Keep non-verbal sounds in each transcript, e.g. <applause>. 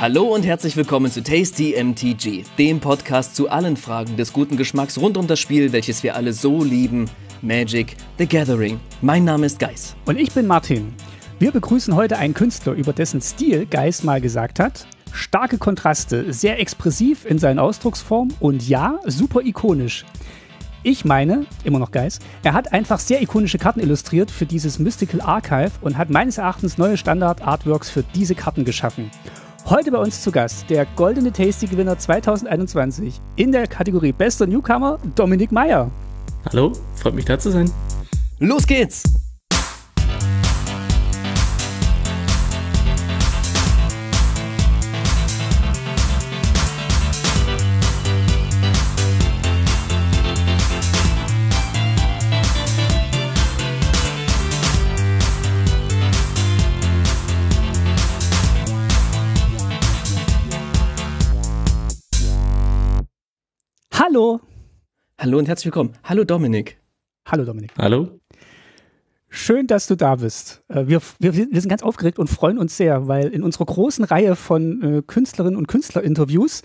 Hallo und herzlich willkommen zu Tasty MTG, dem Podcast zu allen Fragen des guten Geschmacks rund um das Spiel, welches wir alle so lieben, Magic the Gathering. Mein Name ist Geis. Und ich bin Martin. Wir begrüßen heute einen Künstler, über dessen Stil Geis mal gesagt hat, starke Kontraste, sehr expressiv in seinen Ausdrucksformen und ja, super ikonisch. Ich meine, immer noch Geis, er hat einfach sehr ikonische Karten illustriert für dieses Mystical Archive und hat meines Erachtens neue Standard-Artworks für diese Karten geschaffen. Heute bei uns zu Gast der Goldene Tasty-Gewinner 2021 in der Kategorie Bester Newcomer Dominik Meyer. Hallo, freut mich da zu sein. Los geht's! Hallo. Hallo und herzlich willkommen. Hallo Dominik. Hallo Dominik. Hallo. Schön, dass du da bist. Äh, wir, wir, wir sind ganz aufgeregt und freuen uns sehr, weil in unserer großen Reihe von äh, Künstlerinnen und Künstlerinterviews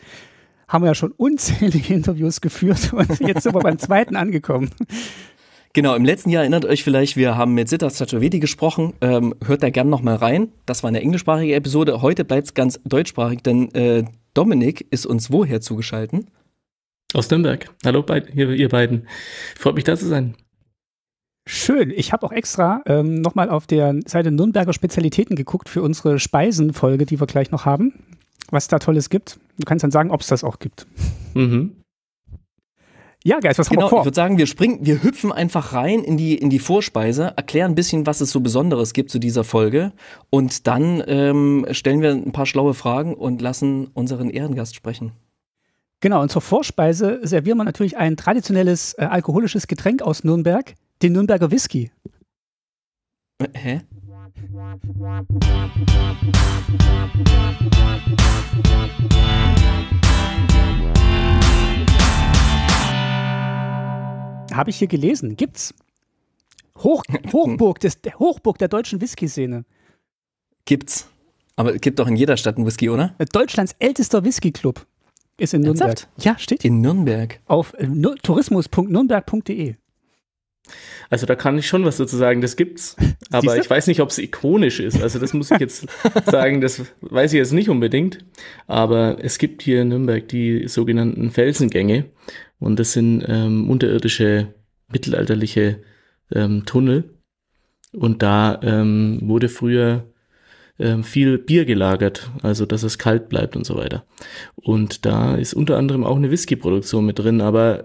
haben wir ja schon unzählige <laughs> Interviews geführt und jetzt sind wir beim zweiten angekommen. Genau, im letzten Jahr erinnert euch vielleicht, wir haben mit Sita Stachovedi gesprochen. Ähm, hört da gerne nochmal rein. Das war eine englischsprachige Episode. Heute bleibt es ganz deutschsprachig, denn äh, Dominik ist uns woher zugeschaltet? Aus Nürnberg. Hallo, beid, hier, ihr beiden. Freut mich, da zu sein. Schön. Ich habe auch extra ähm, nochmal auf der Seite Nürnberger Spezialitäten geguckt für unsere Speisenfolge, die wir gleich noch haben. Was da Tolles gibt. Du kannst dann sagen, ob es das auch gibt. Mhm. Ja, Geist, was genau, haben wir genau, vor? Ich würde sagen, wir springen, wir hüpfen einfach rein in die, in die Vorspeise, erklären ein bisschen, was es so Besonderes gibt zu dieser Folge und dann ähm, stellen wir ein paar schlaue Fragen und lassen unseren Ehrengast sprechen. Genau, und zur Vorspeise servieren wir natürlich ein traditionelles äh, alkoholisches Getränk aus Nürnberg, den Nürnberger Whisky. Hä? Habe ich hier gelesen. Gibt's. Hoch, <laughs> Hochburg, des, Hochburg der deutschen Whisky-Szene. Gibt's. Aber es gibt doch in jeder Stadt einen Whisky, oder? Äh, Deutschlands ältester Whisky-Club. Ist in Nürnberg. Ernsthaft? Ja, steht In Nürnberg. Auf äh, tourismus.nürnberg.de. Also da kann ich schon was sozusagen, sagen, das gibt's. <laughs> Aber ich weiß nicht, ob es ikonisch ist. Also das muss ich jetzt <laughs> sagen, das weiß ich jetzt nicht unbedingt. Aber es gibt hier in Nürnberg die sogenannten Felsengänge. Und das sind ähm, unterirdische, mittelalterliche ähm, Tunnel. Und da ähm, wurde früher ähm, viel Bier gelagert, also dass es kalt bleibt und so weiter. Und da ist unter anderem auch eine Whisky-Produktion mit drin, aber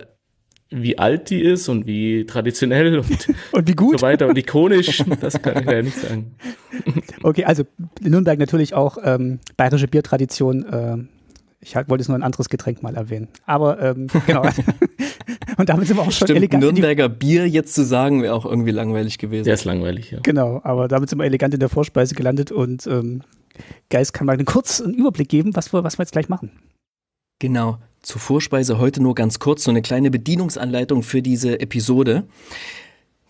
wie alt die ist und wie traditionell <laughs> und, <laughs> und wie gut so weiter und ikonisch, das kann ich ja nicht sagen. <laughs> Okay, also Nürnberg natürlich auch ähm, bayerische Biertradition. Äh, ich halt, wollte es nur ein anderes Getränk mal erwähnen. Aber ähm, genau. Und damit sind wir auch schon Stimmt, elegant. Nürnberger Bier jetzt zu sagen, wäre auch irgendwie langweilig gewesen. Der ist langweilig, ja. Genau, aber damit sind wir elegant in der Vorspeise gelandet und ähm, Geist kann mal einen kurzen Überblick geben, was wir, was wir jetzt gleich machen. Genau. Zur Vorspeise heute nur ganz kurz so eine kleine Bedienungsanleitung für diese Episode.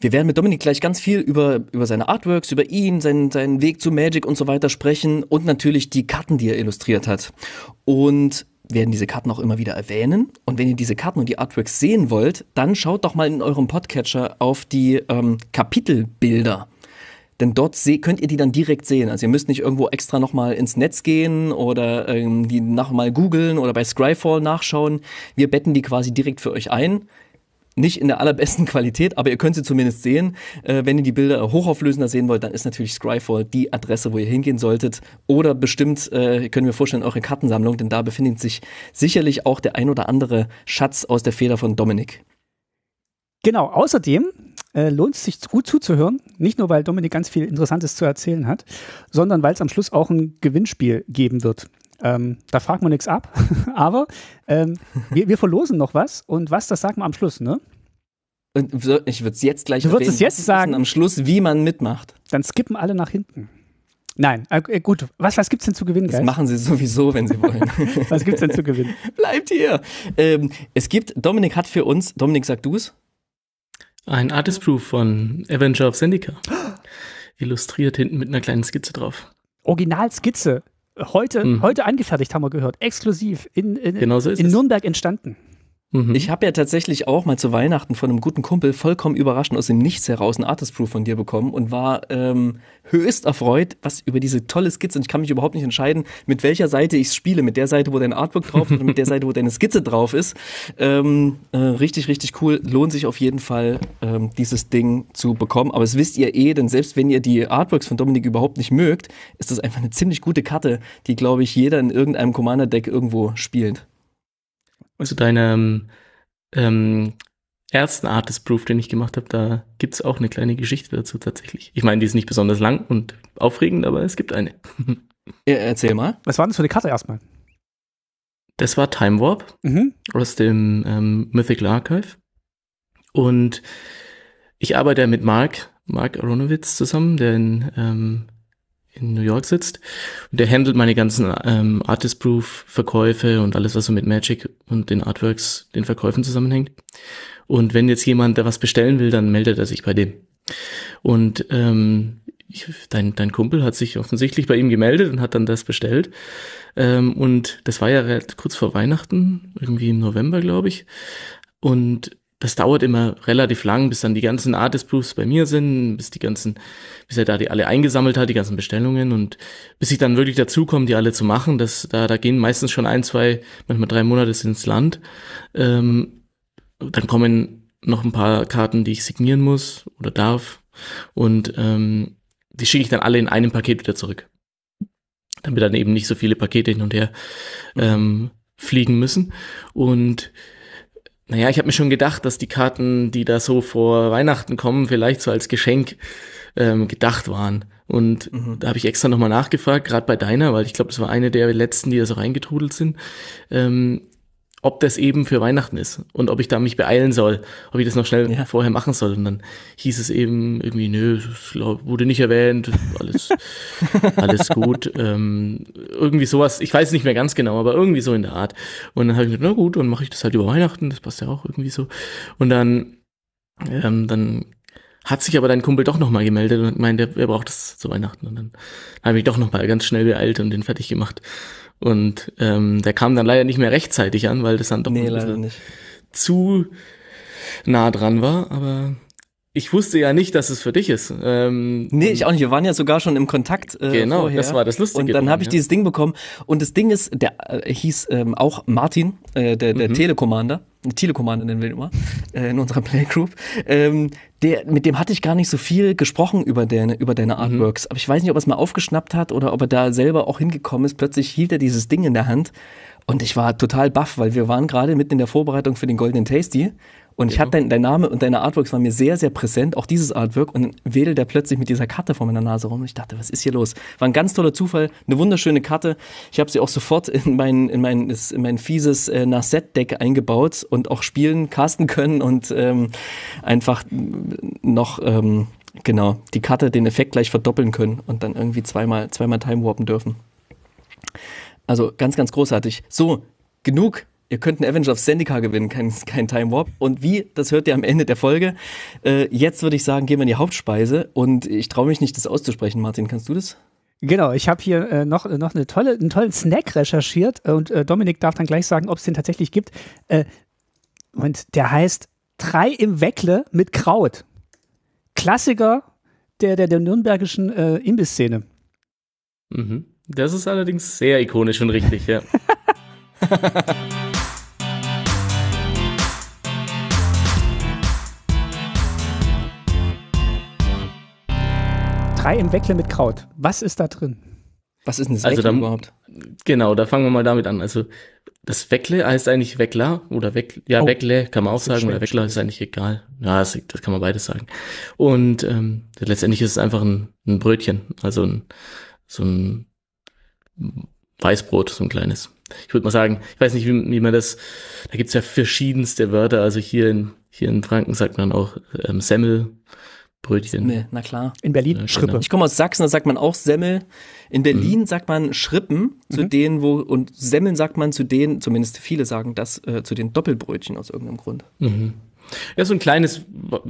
Wir werden mit Dominik gleich ganz viel über, über seine Artworks, über ihn, seinen, seinen Weg zu Magic und so weiter sprechen und natürlich die Karten, die er illustriert hat. Und werden diese Karten auch immer wieder erwähnen. Und wenn ihr diese Karten und die Artworks sehen wollt, dann schaut doch mal in eurem Podcatcher auf die ähm, Kapitelbilder. Denn dort könnt ihr die dann direkt sehen. Also ihr müsst nicht irgendwo extra nochmal ins Netz gehen oder ähm, die nochmal googeln oder bei Scryfall nachschauen. Wir betten die quasi direkt für euch ein nicht in der allerbesten <laughs> Qualität, aber ihr könnt sie zumindest sehen. Äh, wenn ihr die Bilder hochauflösender sehen wollt, dann ist natürlich Scryfall die Adresse, wo ihr hingehen solltet. Oder bestimmt, äh, können wir vorstellen, eure Kartensammlung, denn da befindet sich sicherlich auch der ein oder andere Schatz aus der Feder von Dominik. Genau, außerdem äh, lohnt es sich gut zuzuhören, nicht nur weil Dominik ganz viel Interessantes zu erzählen hat, sondern weil es am Schluss auch ein Gewinnspiel geben wird. Ähm, da fragt man nichts ab, <laughs> aber ähm, wir, wir, verlosen noch was und was, das sagen wir am Schluss, ne? Ich würde es jetzt gleich Du würdest es jetzt sagen. Am Schluss, wie man mitmacht. Dann skippen alle nach hinten. Nein, äh, äh gut. Was, was es denn zu gewinnen? Das Geist? machen sie sowieso, wenn sie wollen. <laughs> was gibt es denn zu gewinnen? <laughs> Bleibt hier. Ähm, es gibt, Dominik hat für uns, Dominik, sag du es. Ein Artist Proof von Avenger of Syndicate. <gasps> Illustriert hinten mit einer kleinen Skizze drauf. Original Skizze, heute, mhm. heute angefertigt, haben wir gehört. Exklusiv in, in, genau so in Nürnberg entstanden. Mhm. Ich habe ja tatsächlich auch mal zu Weihnachten von einem guten Kumpel vollkommen überraschend aus dem Nichts heraus ein Artist Proof von dir bekommen und war ähm, höchst erfreut, was über diese tolle Skizze und ich kann mich überhaupt nicht entscheiden, mit welcher Seite ich spiele, mit der Seite, wo dein Artwork drauf ist oder mit der Seite, wo deine Skizze drauf ist. Ähm, äh, richtig, richtig cool. Lohnt sich auf jeden Fall, ähm, dieses Ding zu bekommen. Aber es wisst ihr eh, denn selbst wenn ihr die Artworks von Dominik überhaupt nicht mögt, ist das einfach eine ziemlich gute Karte, die, glaube ich, jeder in irgendeinem Commander-Deck irgendwo spielt also deine ähm, ersten Artist-Proof, den ich gemacht habe, da gibt es auch eine kleine Geschichte dazu tatsächlich. Ich meine, die ist nicht besonders lang und aufregend, aber es gibt eine. <laughs> erzähl mal. Was war denn das für eine Karte erstmal? Das war Time Warp mhm. aus dem ähm, Mythical Archive. Und ich arbeite mit Mark, Mark Aronowitz zusammen, der in ähm, in New York sitzt. Und der handelt meine ganzen ähm, Artist-Proof-Verkäufe und alles, was so mit Magic und den Artworks, den Verkäufen zusammenhängt. Und wenn jetzt jemand da was bestellen will, dann meldet er sich bei dem. Und ähm, ich, dein, dein Kumpel hat sich offensichtlich bei ihm gemeldet und hat dann das bestellt. Ähm, und das war ja kurz vor Weihnachten, irgendwie im November, glaube ich. Und das dauert immer relativ lang, bis dann die ganzen Artist Proofs bei mir sind, bis die ganzen, bis er da die alle eingesammelt hat, die ganzen Bestellungen und bis ich dann wirklich dazu komme, die alle zu machen, das, da, da gehen meistens schon ein, zwei, manchmal drei Monate ins Land. Ähm, dann kommen noch ein paar Karten, die ich signieren muss oder darf und ähm, die schicke ich dann alle in einem Paket wieder zurück. Damit dann eben nicht so viele Pakete hin und her ähm, fliegen müssen und naja, ich habe mir schon gedacht, dass die Karten, die da so vor Weihnachten kommen, vielleicht so als Geschenk ähm, gedacht waren. Und mhm. da habe ich extra nochmal nachgefragt, gerade bei deiner, weil ich glaube, das war eine der letzten, die da so reingetrudelt sind. Ähm, ob das eben für Weihnachten ist und ob ich da mich beeilen soll, ob ich das noch schnell ja. vorher machen soll. Und dann hieß es eben irgendwie, nö, das wurde nicht erwähnt, alles, <laughs> alles gut. Ähm, irgendwie sowas, ich weiß nicht mehr ganz genau, aber irgendwie so in der Art. Und dann habe ich gedacht, na gut, dann mache ich das halt über Weihnachten, das passt ja auch irgendwie so. Und dann, ähm, dann hat sich aber dein Kumpel doch nochmal gemeldet und meinte, er braucht das zu Weihnachten. Und dann habe ich doch nochmal ganz schnell beeilt und den fertig gemacht. Und ähm, der kam dann leider nicht mehr rechtzeitig an, weil das dann doch nee, ein zu nah dran war. Aber ich wusste ja nicht, dass es für dich ist. Ähm, nee, ich auch nicht. Wir waren ja sogar schon im Kontakt. Äh, genau, vorher. das war das Lustige. Und dann habe ich ja. dieses Ding bekommen. Und das Ding ist, der äh, hieß ähm, auch Martin, äh, der, der mhm. Telekommander. Telekommander nennen wir ihn immer, äh, in unserer Playgroup, ähm, der, mit dem hatte ich gar nicht so viel gesprochen über deine, über deine mhm. Artworks. Mhm. Aber ich weiß nicht, ob er es mal aufgeschnappt hat oder ob er da selber auch hingekommen ist. Plötzlich hielt er dieses Ding in der Hand und ich war total baff, weil wir waren gerade mitten in der Vorbereitung für den Golden Tasty und genau. ich hatte dein, dein, Name und deine Artworks waren mir sehr, sehr präsent, auch dieses Artwork. Und dann wedelt er plötzlich mit dieser Karte vor meiner Nase rum. Und ich dachte, was ist hier los? War ein ganz toller Zufall, eine wunderschöne Karte. Ich habe sie auch sofort in mein, in mein, in mein fieses äh, Naset-Deck eingebaut und auch spielen, casten können und ähm, einfach noch. Ähm, genau, die Karte den Effekt gleich verdoppeln können und dann irgendwie zweimal, zweimal time warpen dürfen. Also ganz, ganz großartig. So, genug ihr könnt einen Avenger of Zendikar gewinnen, kein, kein Time Warp. Und wie, das hört ihr am Ende der Folge. Äh, jetzt würde ich sagen, gehen wir in die Hauptspeise. Und ich traue mich nicht, das auszusprechen. Martin, kannst du das? Genau, ich habe hier äh, noch, äh, noch eine tolle, einen tollen Snack recherchiert und äh, Dominik darf dann gleich sagen, ob es den tatsächlich gibt. und äh, der heißt Drei im Weckle mit Kraut. Klassiker der, der, der nürnbergischen äh, Imbisszene. Mhm. Das ist allerdings sehr ikonisch und richtig, ja. <laughs> Drei Weckle mit Kraut. Was ist da drin? Was ist denn das also dann, überhaupt? Genau, da fangen wir mal damit an. Also das Weckle heißt eigentlich Weckler oder Weck, ja, oh, Weckle kann man auch sagen oder Weckler ist eigentlich egal. Ja, das, das, kann man beides sagen. Und ähm, letztendlich ist es einfach ein, ein Brötchen, also ein, so ein Weißbrot, so ein kleines. Ich würde mal sagen, ich weiß nicht, wie, wie man das, da gibt es ja verschiedenste Wörter. Also hier in, hier in Franken sagt man auch ähm, Semmel Brötchen. Nee, na klar. In Berlin ja, Schrippe. Genau. Ich komme aus Sachsen, da sagt man auch Semmel. In Berlin mhm. sagt man Schrippen zu mhm. denen, wo und Semmeln sagt man zu denen, zumindest viele sagen das äh, zu den Doppelbrötchen aus irgendeinem Grund. Mhm. Ja, so ein kleines,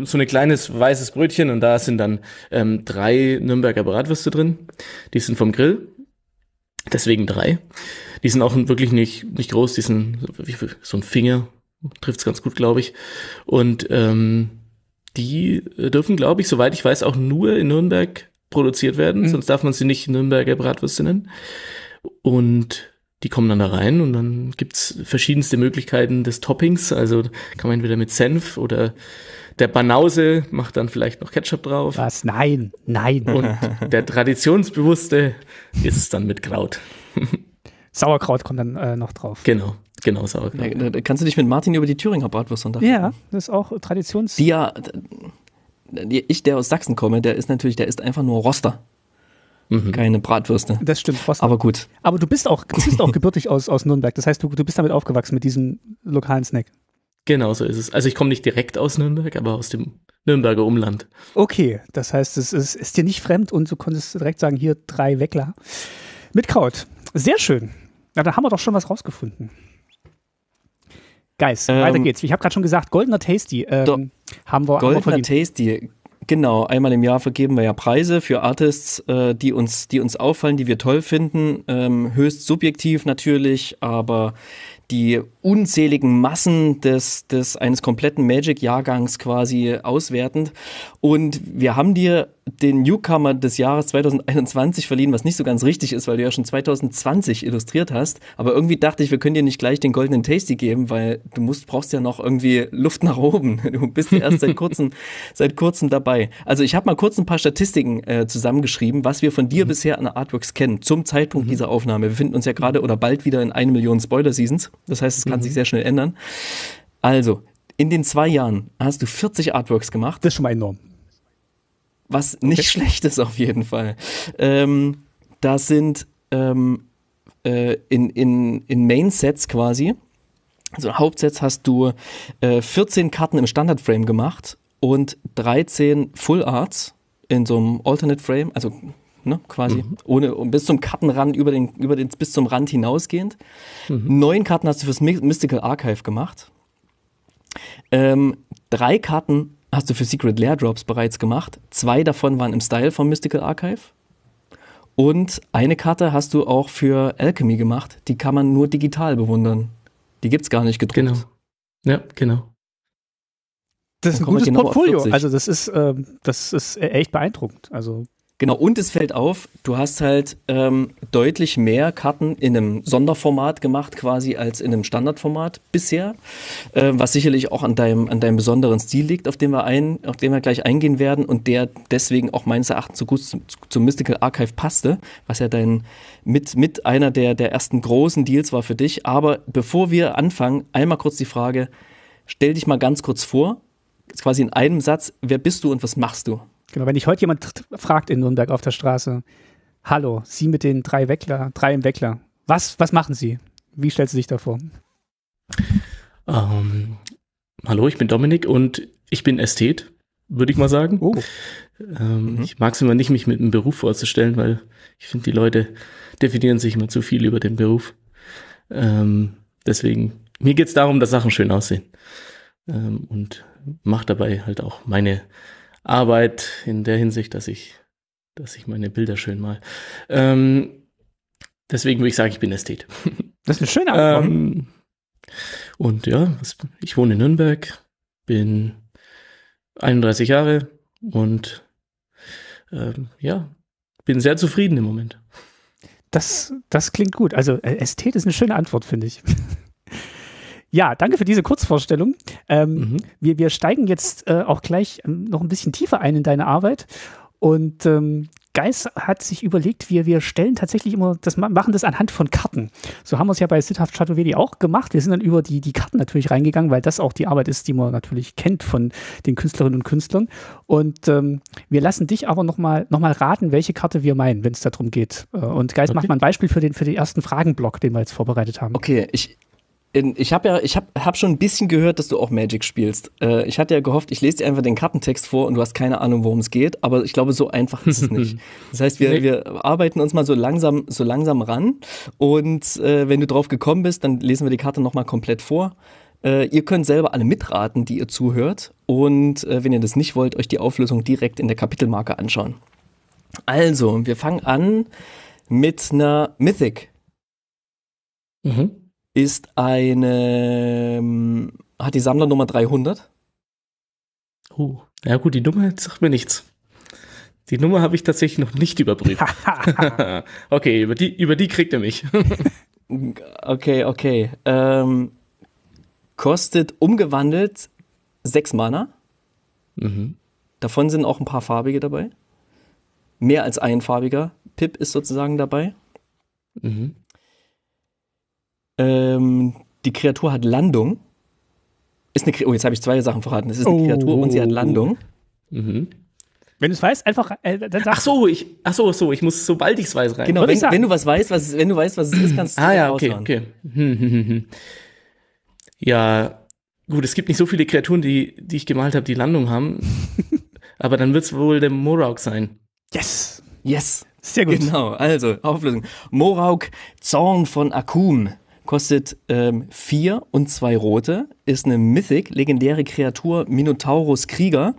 so ein kleines weißes Brötchen und da sind dann ähm, drei Nürnberger Bratwürste drin. Die sind vom Grill, deswegen drei. Die sind auch wirklich nicht, nicht groß, die sind so ein Finger, trifft's ganz gut, glaube ich. Und ähm, die äh, dürfen, glaube ich, soweit ich weiß, auch nur in Nürnberg produziert werden, mhm. sonst darf man sie nicht Nürnberger Bratwürste nennen. Und die kommen dann da rein und dann gibt es verschiedenste Möglichkeiten des Toppings. Also kann man entweder mit Senf oder der Banause macht dann vielleicht noch Ketchup drauf. Was? Nein, nein. Und der Traditionsbewusste ist es dann mit Kraut. <laughs> Sauerkraut kommt dann äh, noch drauf. Genau. Genau, Sauerkraut. Genau. Da, kannst du dich mit Martin über die Thüringer Bratwurst unterhalten? Ja, das ist auch Traditions. Die ja, ich, der aus Sachsen komme, der ist natürlich, der ist einfach nur Roster. Mhm. Keine Bratwürste. Das stimmt, Roster. Aber gut. Aber du bist auch, du bist auch gebürtig aus, aus Nürnberg. Das heißt, du, du bist damit aufgewachsen, mit diesem lokalen Snack. Genau, so ist es. Also ich komme nicht direkt aus Nürnberg, aber aus dem Nürnberger Umland. Okay, das heißt, es ist, ist dir nicht fremd und du konntest direkt sagen, hier drei Weckler. Mit Kraut. Sehr schön. Na, da haben wir doch schon was rausgefunden. Guys, ähm, weiter geht's. Ich habe gerade schon gesagt, Goldener Tasty ähm, do, haben wir Goldener haben Tasty, genau. Einmal im Jahr vergeben wir ja Preise für Artists, äh, die, uns, die uns auffallen, die wir toll finden. Ähm, höchst subjektiv natürlich, aber die unzähligen Massen des, des eines kompletten Magic-Jahrgangs quasi auswertend. Und wir haben dir den Newcomer des Jahres 2021 verliehen, was nicht so ganz richtig ist, weil du ja schon 2020 illustriert hast. Aber irgendwie dachte ich, wir können dir nicht gleich den goldenen Tasty geben, weil du musst, brauchst ja noch irgendwie Luft nach oben. <laughs> Du bist ja erst seit kurzem, <laughs> seit kurzem dabei. Also ich habe mal kurz ein paar Statistiken äh, zusammengeschrieben, was wir von dir mhm. bisher an Artworks kennen, zum Zeitpunkt mhm. dieser Aufnahme. Wir befinden uns ja gerade oder bald wieder in eine Million Spoiler-Seasons. Das heißt, es kann mhm. sich sehr schnell ändern. Also, in den zwei Jahren hast du 40 Artworks gemacht. Das ist schon mal enorm. Was nicht okay. schlecht ist auf jeden Fall. Ähm, das sind ähm, äh, in, in, in Main-Sets quasi, also Hauptsets hast du äh, 14 Karten im Standard-Frame gemacht und 13 Full Arts in so einem Alternate Frame, also ne, quasi. Mhm. Ohne, bis zum Kartenrand, über den, über den, bis zum Rand hinausgehend. Mhm. Neun Karten hast du fürs Mystical Archive gemacht. Ähm, drei Karten hast du für Secret Lair Drops bereits gemacht. Zwei davon waren im Style vom Mystical Archive. Und eine Karte hast du auch für Alchemy gemacht. Die kann man nur digital bewundern. Die gibt es gar nicht gedruckt. Genau. Ja, genau. Das ist ein gutes genau Portfolio. Also das ist, äh, das ist e-, echt beeindruckend. Also Genau, und es fällt auf, du hast halt ähm, deutlich mehr Karten in einem Sonderformat gemacht, quasi als in einem Standardformat bisher, äh, was sicherlich auch an deinem, an deinem besonderen Stil liegt, auf den, wir ein, auf den wir gleich eingehen werden und der deswegen auch meines Erachtens so gut zum, zum Mystical Archive passte, was ja dein mit, mit einer der, der ersten großen Deals war für dich. Aber bevor wir anfangen, einmal kurz die Frage, stell dich mal ganz kurz vor, quasi in einem Satz, wer bist du und was machst du? Genau, wenn ich heute jemand fragt in Nürnberg auf der Straße, hallo, Sie mit den drei Weckler, drei im Weckler, was, was machen Sie? Wie stellst du dich da vor? Um, ähm, hallo, ich bin Dominik und ich bin Ästhet, würde ich mal sagen. Oh. Ähm, mhm. Ich mag es immer nicht, mich mit einem Beruf vorzustellen, weil ich finde, die Leute definieren sich immer zu viel über den Beruf. Ähm, deswegen, mir geht es darum, dass Sachen schön aussehen. Ähm, und mache dabei halt auch meine Arbeit in der Hinsicht, dass ich, dass ich meine Bilder schön mal. Ähm, deswegen würde ich sagen, ich bin Ästhet. <laughs> Das ist eine schöne Antwort. Ähm, und ja, ich wohne in Nürnberg, bin 31 Jahre und ähm, ja, bin sehr zufrieden im Moment. Das, das klingt gut. Also Ästhet ist eine schöne Antwort, finde ich. Ja, danke für diese Kurzvorstellung. Ähm, mhm. wir, wir steigen jetzt äh, auch gleich ähm, noch ein bisschen tiefer ein in deine Arbeit. Und ähm, Geis hat sich überlegt, wir, wir stellen tatsächlich immer, das machen das anhand von Karten. So haben wir es ja bei Sithaft Chaturvedi auch gemacht. Wir sind dann über die, die Karten natürlich reingegangen, weil das auch die Arbeit ist, die man natürlich kennt von den Künstlerinnen und Künstlern. Und ähm, wir lassen dich aber nochmal noch mal raten, welche Karte wir meinen, wenn es darum geht. Äh, und Geis okay. macht mal ein Beispiel für den, für den ersten Fragenblock, den wir jetzt vorbereitet haben. Okay, ich, in, ich habe ja, ich hab, hab schon ein bisschen gehört, dass du auch Magic spielst. Äh, ich hatte ja gehofft, ich lese dir einfach den Kartentext vor und du hast keine Ahnung, worum es geht, aber ich glaube, so einfach ist es <laughs> nicht. Das heißt, wir, wir arbeiten uns mal so langsam, so langsam ran und äh, wenn du drauf gekommen bist, dann lesen wir die Karte nochmal komplett vor. Äh, ihr könnt selber alle mitraten, die ihr zuhört und äh, wenn ihr das nicht wollt, euch die Auflösung direkt in der Kapitelmarke anschauen. Also, wir fangen an mit einer Mythic. Mhm ist eine, ähm, hat die Sammlernummer 300. Oh, ja gut, die Nummer sagt mir nichts. Die Nummer habe ich tatsächlich noch nicht überprüft. <laughs> <laughs> okay, über die, über die kriegt er mich. <laughs> okay, okay. Ähm, kostet umgewandelt sechs Mana. Mhm. Davon sind auch ein paar farbige dabei. Mehr als ein farbiger. Pip ist sozusagen dabei. Mhm. Ähm, die Kreatur hat Landung. Ist eine, oh, jetzt habe ich zwei Sachen verraten. Es ist eine oh. Kreatur und sie hat oh. Landung. Mhm. Wenn du es weißt, einfach äh, dann Ach so, ich, ach so, so, ich muss, sobald ich es weiß, rein. Genau, wenn, wenn, du was weißt, was, wenn du weißt, was es ist, kannst du ah, es Ah ja, okay, okay. Hm, hm, hm, ja, gut, es gibt nicht so viele Kreaturen, die, die ich gemalt habe, die Landung haben. <laughs> Aber dann wird es wohl der Morauk sein. Yes! Yes! Sehr gut. Genau, also, Auflösung. Morauk, Zorn von Akum kostet ähm, vier und zwei rote, ist eine Mythic, legendäre Kreatur Minotaurus Krieger.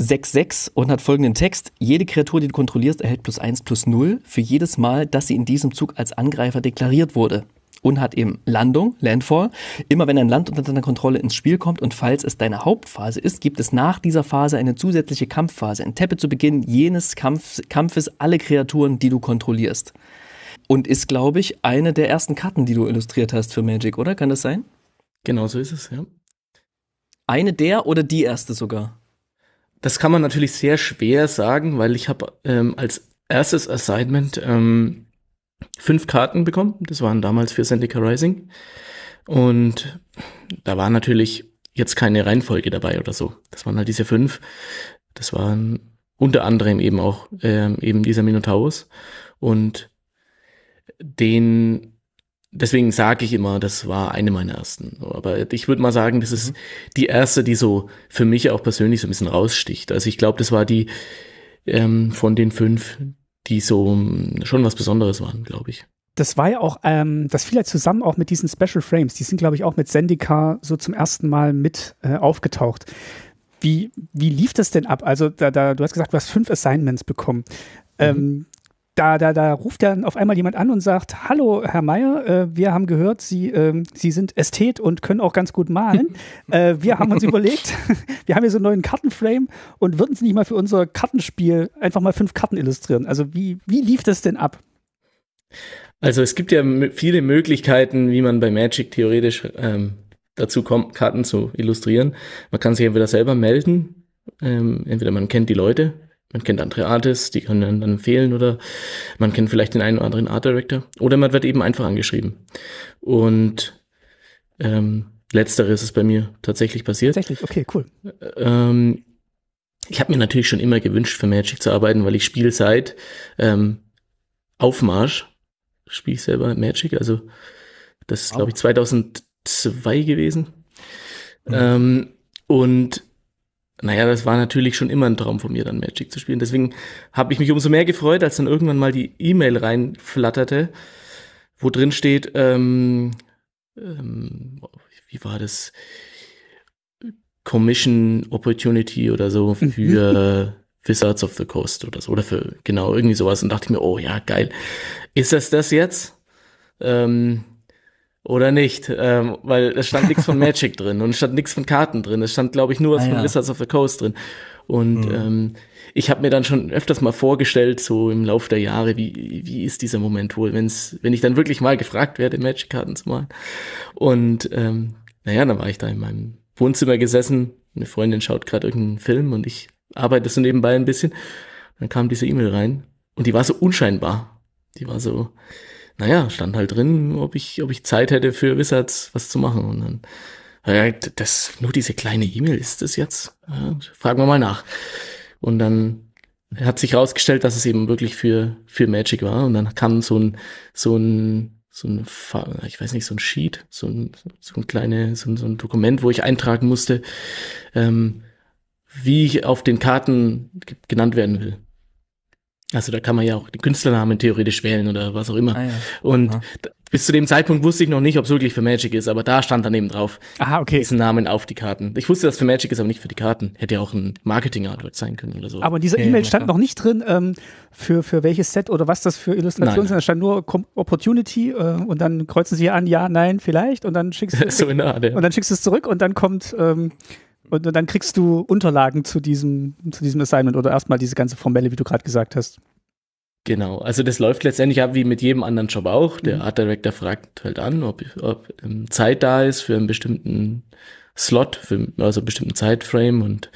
6-6 und hat folgenden Text. Jede Kreatur, die du kontrollierst, erhält plus 1 plus 0 für jedes Mal, dass sie in diesem Zug als Angreifer deklariert wurde. Und hat eben Landung, Landfall. Immer wenn ein Land unter deiner Kontrolle ins Spiel kommt und falls es deine Hauptphase ist, gibt es nach dieser Phase eine zusätzliche Kampfphase. Enttappe zu Beginn jenes Kampf Kampfes alle Kreaturen, die du kontrollierst und ist, glaube ich, eine der ersten Karten, die du illustriert hast für Magic, oder? Kann das sein? Genau so ist es, ja. Eine der oder die erste sogar? Das kann man natürlich sehr schwer sagen, weil ich habe ähm, als erstes Assignment ähm, fünf Karten bekommen. Das waren damals für Zendika Rising. Und da war natürlich jetzt keine Reihenfolge dabei oder so. Das waren halt diese fünf. Das waren unter anderem eben auch ähm, eben dieser Minotaurus. Und den, deswegen sage ich immer, das war eine meiner ersten. Aber ich würde mal sagen, das ist mhm. die erste, die so für mich auch persönlich so ein bisschen raussticht. Also ich glaube, das war die ähm, von den fünf, die so hm, schon was Besonderes waren, glaube ich das war ja auch, ähm, das fiel ja zusammen auch mit diesen Special Frames. Die sind, glaube ich, auch mit Sendika so zum ersten Mal mit äh, aufgetaucht. Wie, wie lief das denn ab? Also, da, da, du hast gesagt, du hast fünf Assignments bekommen. Mhm. Ähm, da, da, da ruft dann auf einmal jemand an und sagt, hallo Herr Meier, äh, wir haben gehört, Sie, äh, Sie sind Ästhet und können auch ganz gut malen. <laughs> äh, wir haben uns überlegt, <laughs> wir haben hier so einen neuen Kartenframe und würden Sie nicht mal für unser Kartenspiel einfach mal fünf Karten illustrieren. Also wie, wie lief das denn ab? Also es gibt ja viele Möglichkeiten, wie man bei Magic theoretisch ähm, dazu kommt, Karten zu illustrieren. Man kann sich entweder selber melden, ähm, entweder man kennt die Leute, man kennt andere Artists, die können dann empfehlen oder man kennt vielleicht den einen oder anderen Art Director oder man wird eben einfach angeschrieben. Und ähm, letzteres ist bei mir tatsächlich passiert. Tatsächlich, okay, cool. Ähm, ich habe mir natürlich schon immer gewünscht, für Magic zu arbeiten, weil ich spiele seit ähm, Aufmarsch, spiele ich selber Magic, also das ist, glaube ich, 2002 gewesen. Mhm. Ähm, und naja, das war natürlich schon immer ein Traum von mir, dann Magic zu spielen. Deswegen habe ich mich umso mehr gefreut, als dann irgendwann mal die E-Mail reinflatterte, wo drin steht, ähm, ähm, wie war das? Commission Opportunity oder so mhm. für Wizards of the Coast oder so, oder für genau irgendwie sowas. Und dachte ich mir, oh ja, geil. Ist das das jetzt? Ähm, oder nicht, ähm, weil es stand nichts von <laughs> Magic drin und es stand nichts von Karten drin. Es stand, glaube ich, nur was ah, von ja. Wizards of the Coast drin. Und mhm. ähm, ich habe mir dann schon öfters mal vorgestellt, so im Laufe der Jahre, wie, wie ist dieser Moment wohl, wenn's, wenn ich dann wirklich mal gefragt werde, Magic-Karten zu malen. Und ähm, naja, dann war ich da in meinem Wohnzimmer gesessen, eine Freundin schaut gerade irgendeinen Film und ich arbeite so nebenbei ein bisschen. Dann kam diese E-Mail rein und die war so unscheinbar. Die war so, naja, stand halt drin, ob ich, ob ich Zeit hätte für Wizards was zu machen. Und dann, ja, das, nur diese kleine E-Mail ist es jetzt. Ja, fragen wir mal nach. Und dann hat sich herausgestellt, dass es eben wirklich für, für Magic war. Und dann kam so ein, so ein, so ein, ich weiß nicht, so ein Sheet, so ein, so ein kleine, so ein, so ein Dokument, wo ich eintragen musste, ähm, wie ich auf den Karten genannt werden will. Also da kann man ja auch den Künstlernamen theoretisch wählen oder was auch immer. Ah, ja. Und Aha. bis zu dem Zeitpunkt wusste ich noch nicht, ob es wirklich für Magic ist, aber da stand daneben drauf, Aha, okay. diesen Namen auf die Karten. Ich wusste das für Magic ist, aber nicht für die Karten. Hätte ja auch ein Marketing-Artwork sein können oder so. Aber in dieser okay, E-Mail stand noch nicht drin, ähm, für, für welches Set oder was das für Illustrationen sind. Da stand nur Com Opportunity äh, und dann kreuzen sie an, ja, nein, vielleicht und dann schickst du <laughs> so es zurück und dann kommt ähm, und, und dann kriegst du Unterlagen zu diesem, zu diesem Assignment oder erstmal diese ganze formelle, wie du gerade gesagt hast. Genau, also das läuft letztendlich ab wie mit jedem anderen Job auch. Der mhm. Art Director fragt halt an, ob, ob ähm, Zeit da ist für einen bestimmten Slot, für, also einen bestimmten Zeitframe und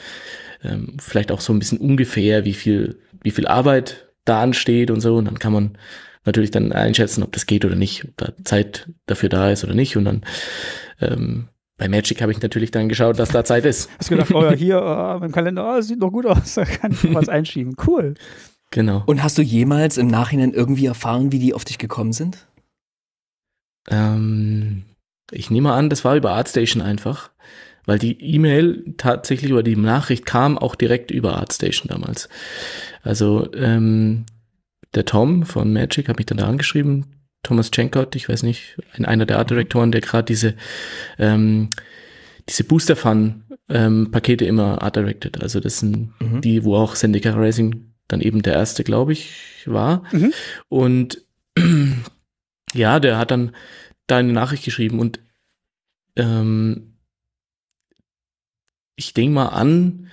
ähm, vielleicht auch so ein bisschen ungefähr, wie viel, wie viel Arbeit da ansteht und so. Und dann kann man natürlich dann einschätzen, ob das geht oder nicht, ob da Zeit dafür da ist oder nicht. Und dann ähm, bei Magic habe ich natürlich dann geschaut, dass da Zeit ist. Hast du gedacht, <laughs> oh ja, hier äh, im Kalender, oh, sieht doch gut aus, <laughs> da kann ich was einschieben. Cool. Genau. Und hast du jemals im Nachhinein irgendwie erfahren, wie die auf dich gekommen sind? Ähm, ich nehme an, das war über Artstation einfach, weil die E-Mail tatsächlich über die Nachricht kam auch direkt über Artstation damals. Also ähm, der Tom von Magic hat mich dann da angeschrieben, Thomas Cenkot, ich weiß nicht, einer der Art-Direktoren, der gerade diese, ähm, diese Booster-Fun-Pakete ähm, immer Art-Directed. Also das sind mhm. die, wo auch Zendikar Racing dann eben der erste, glaube ich, war. Mhm. Und <clears throat> ja, der hat dann da eine Nachricht geschrieben und ähm, ich denke mal an,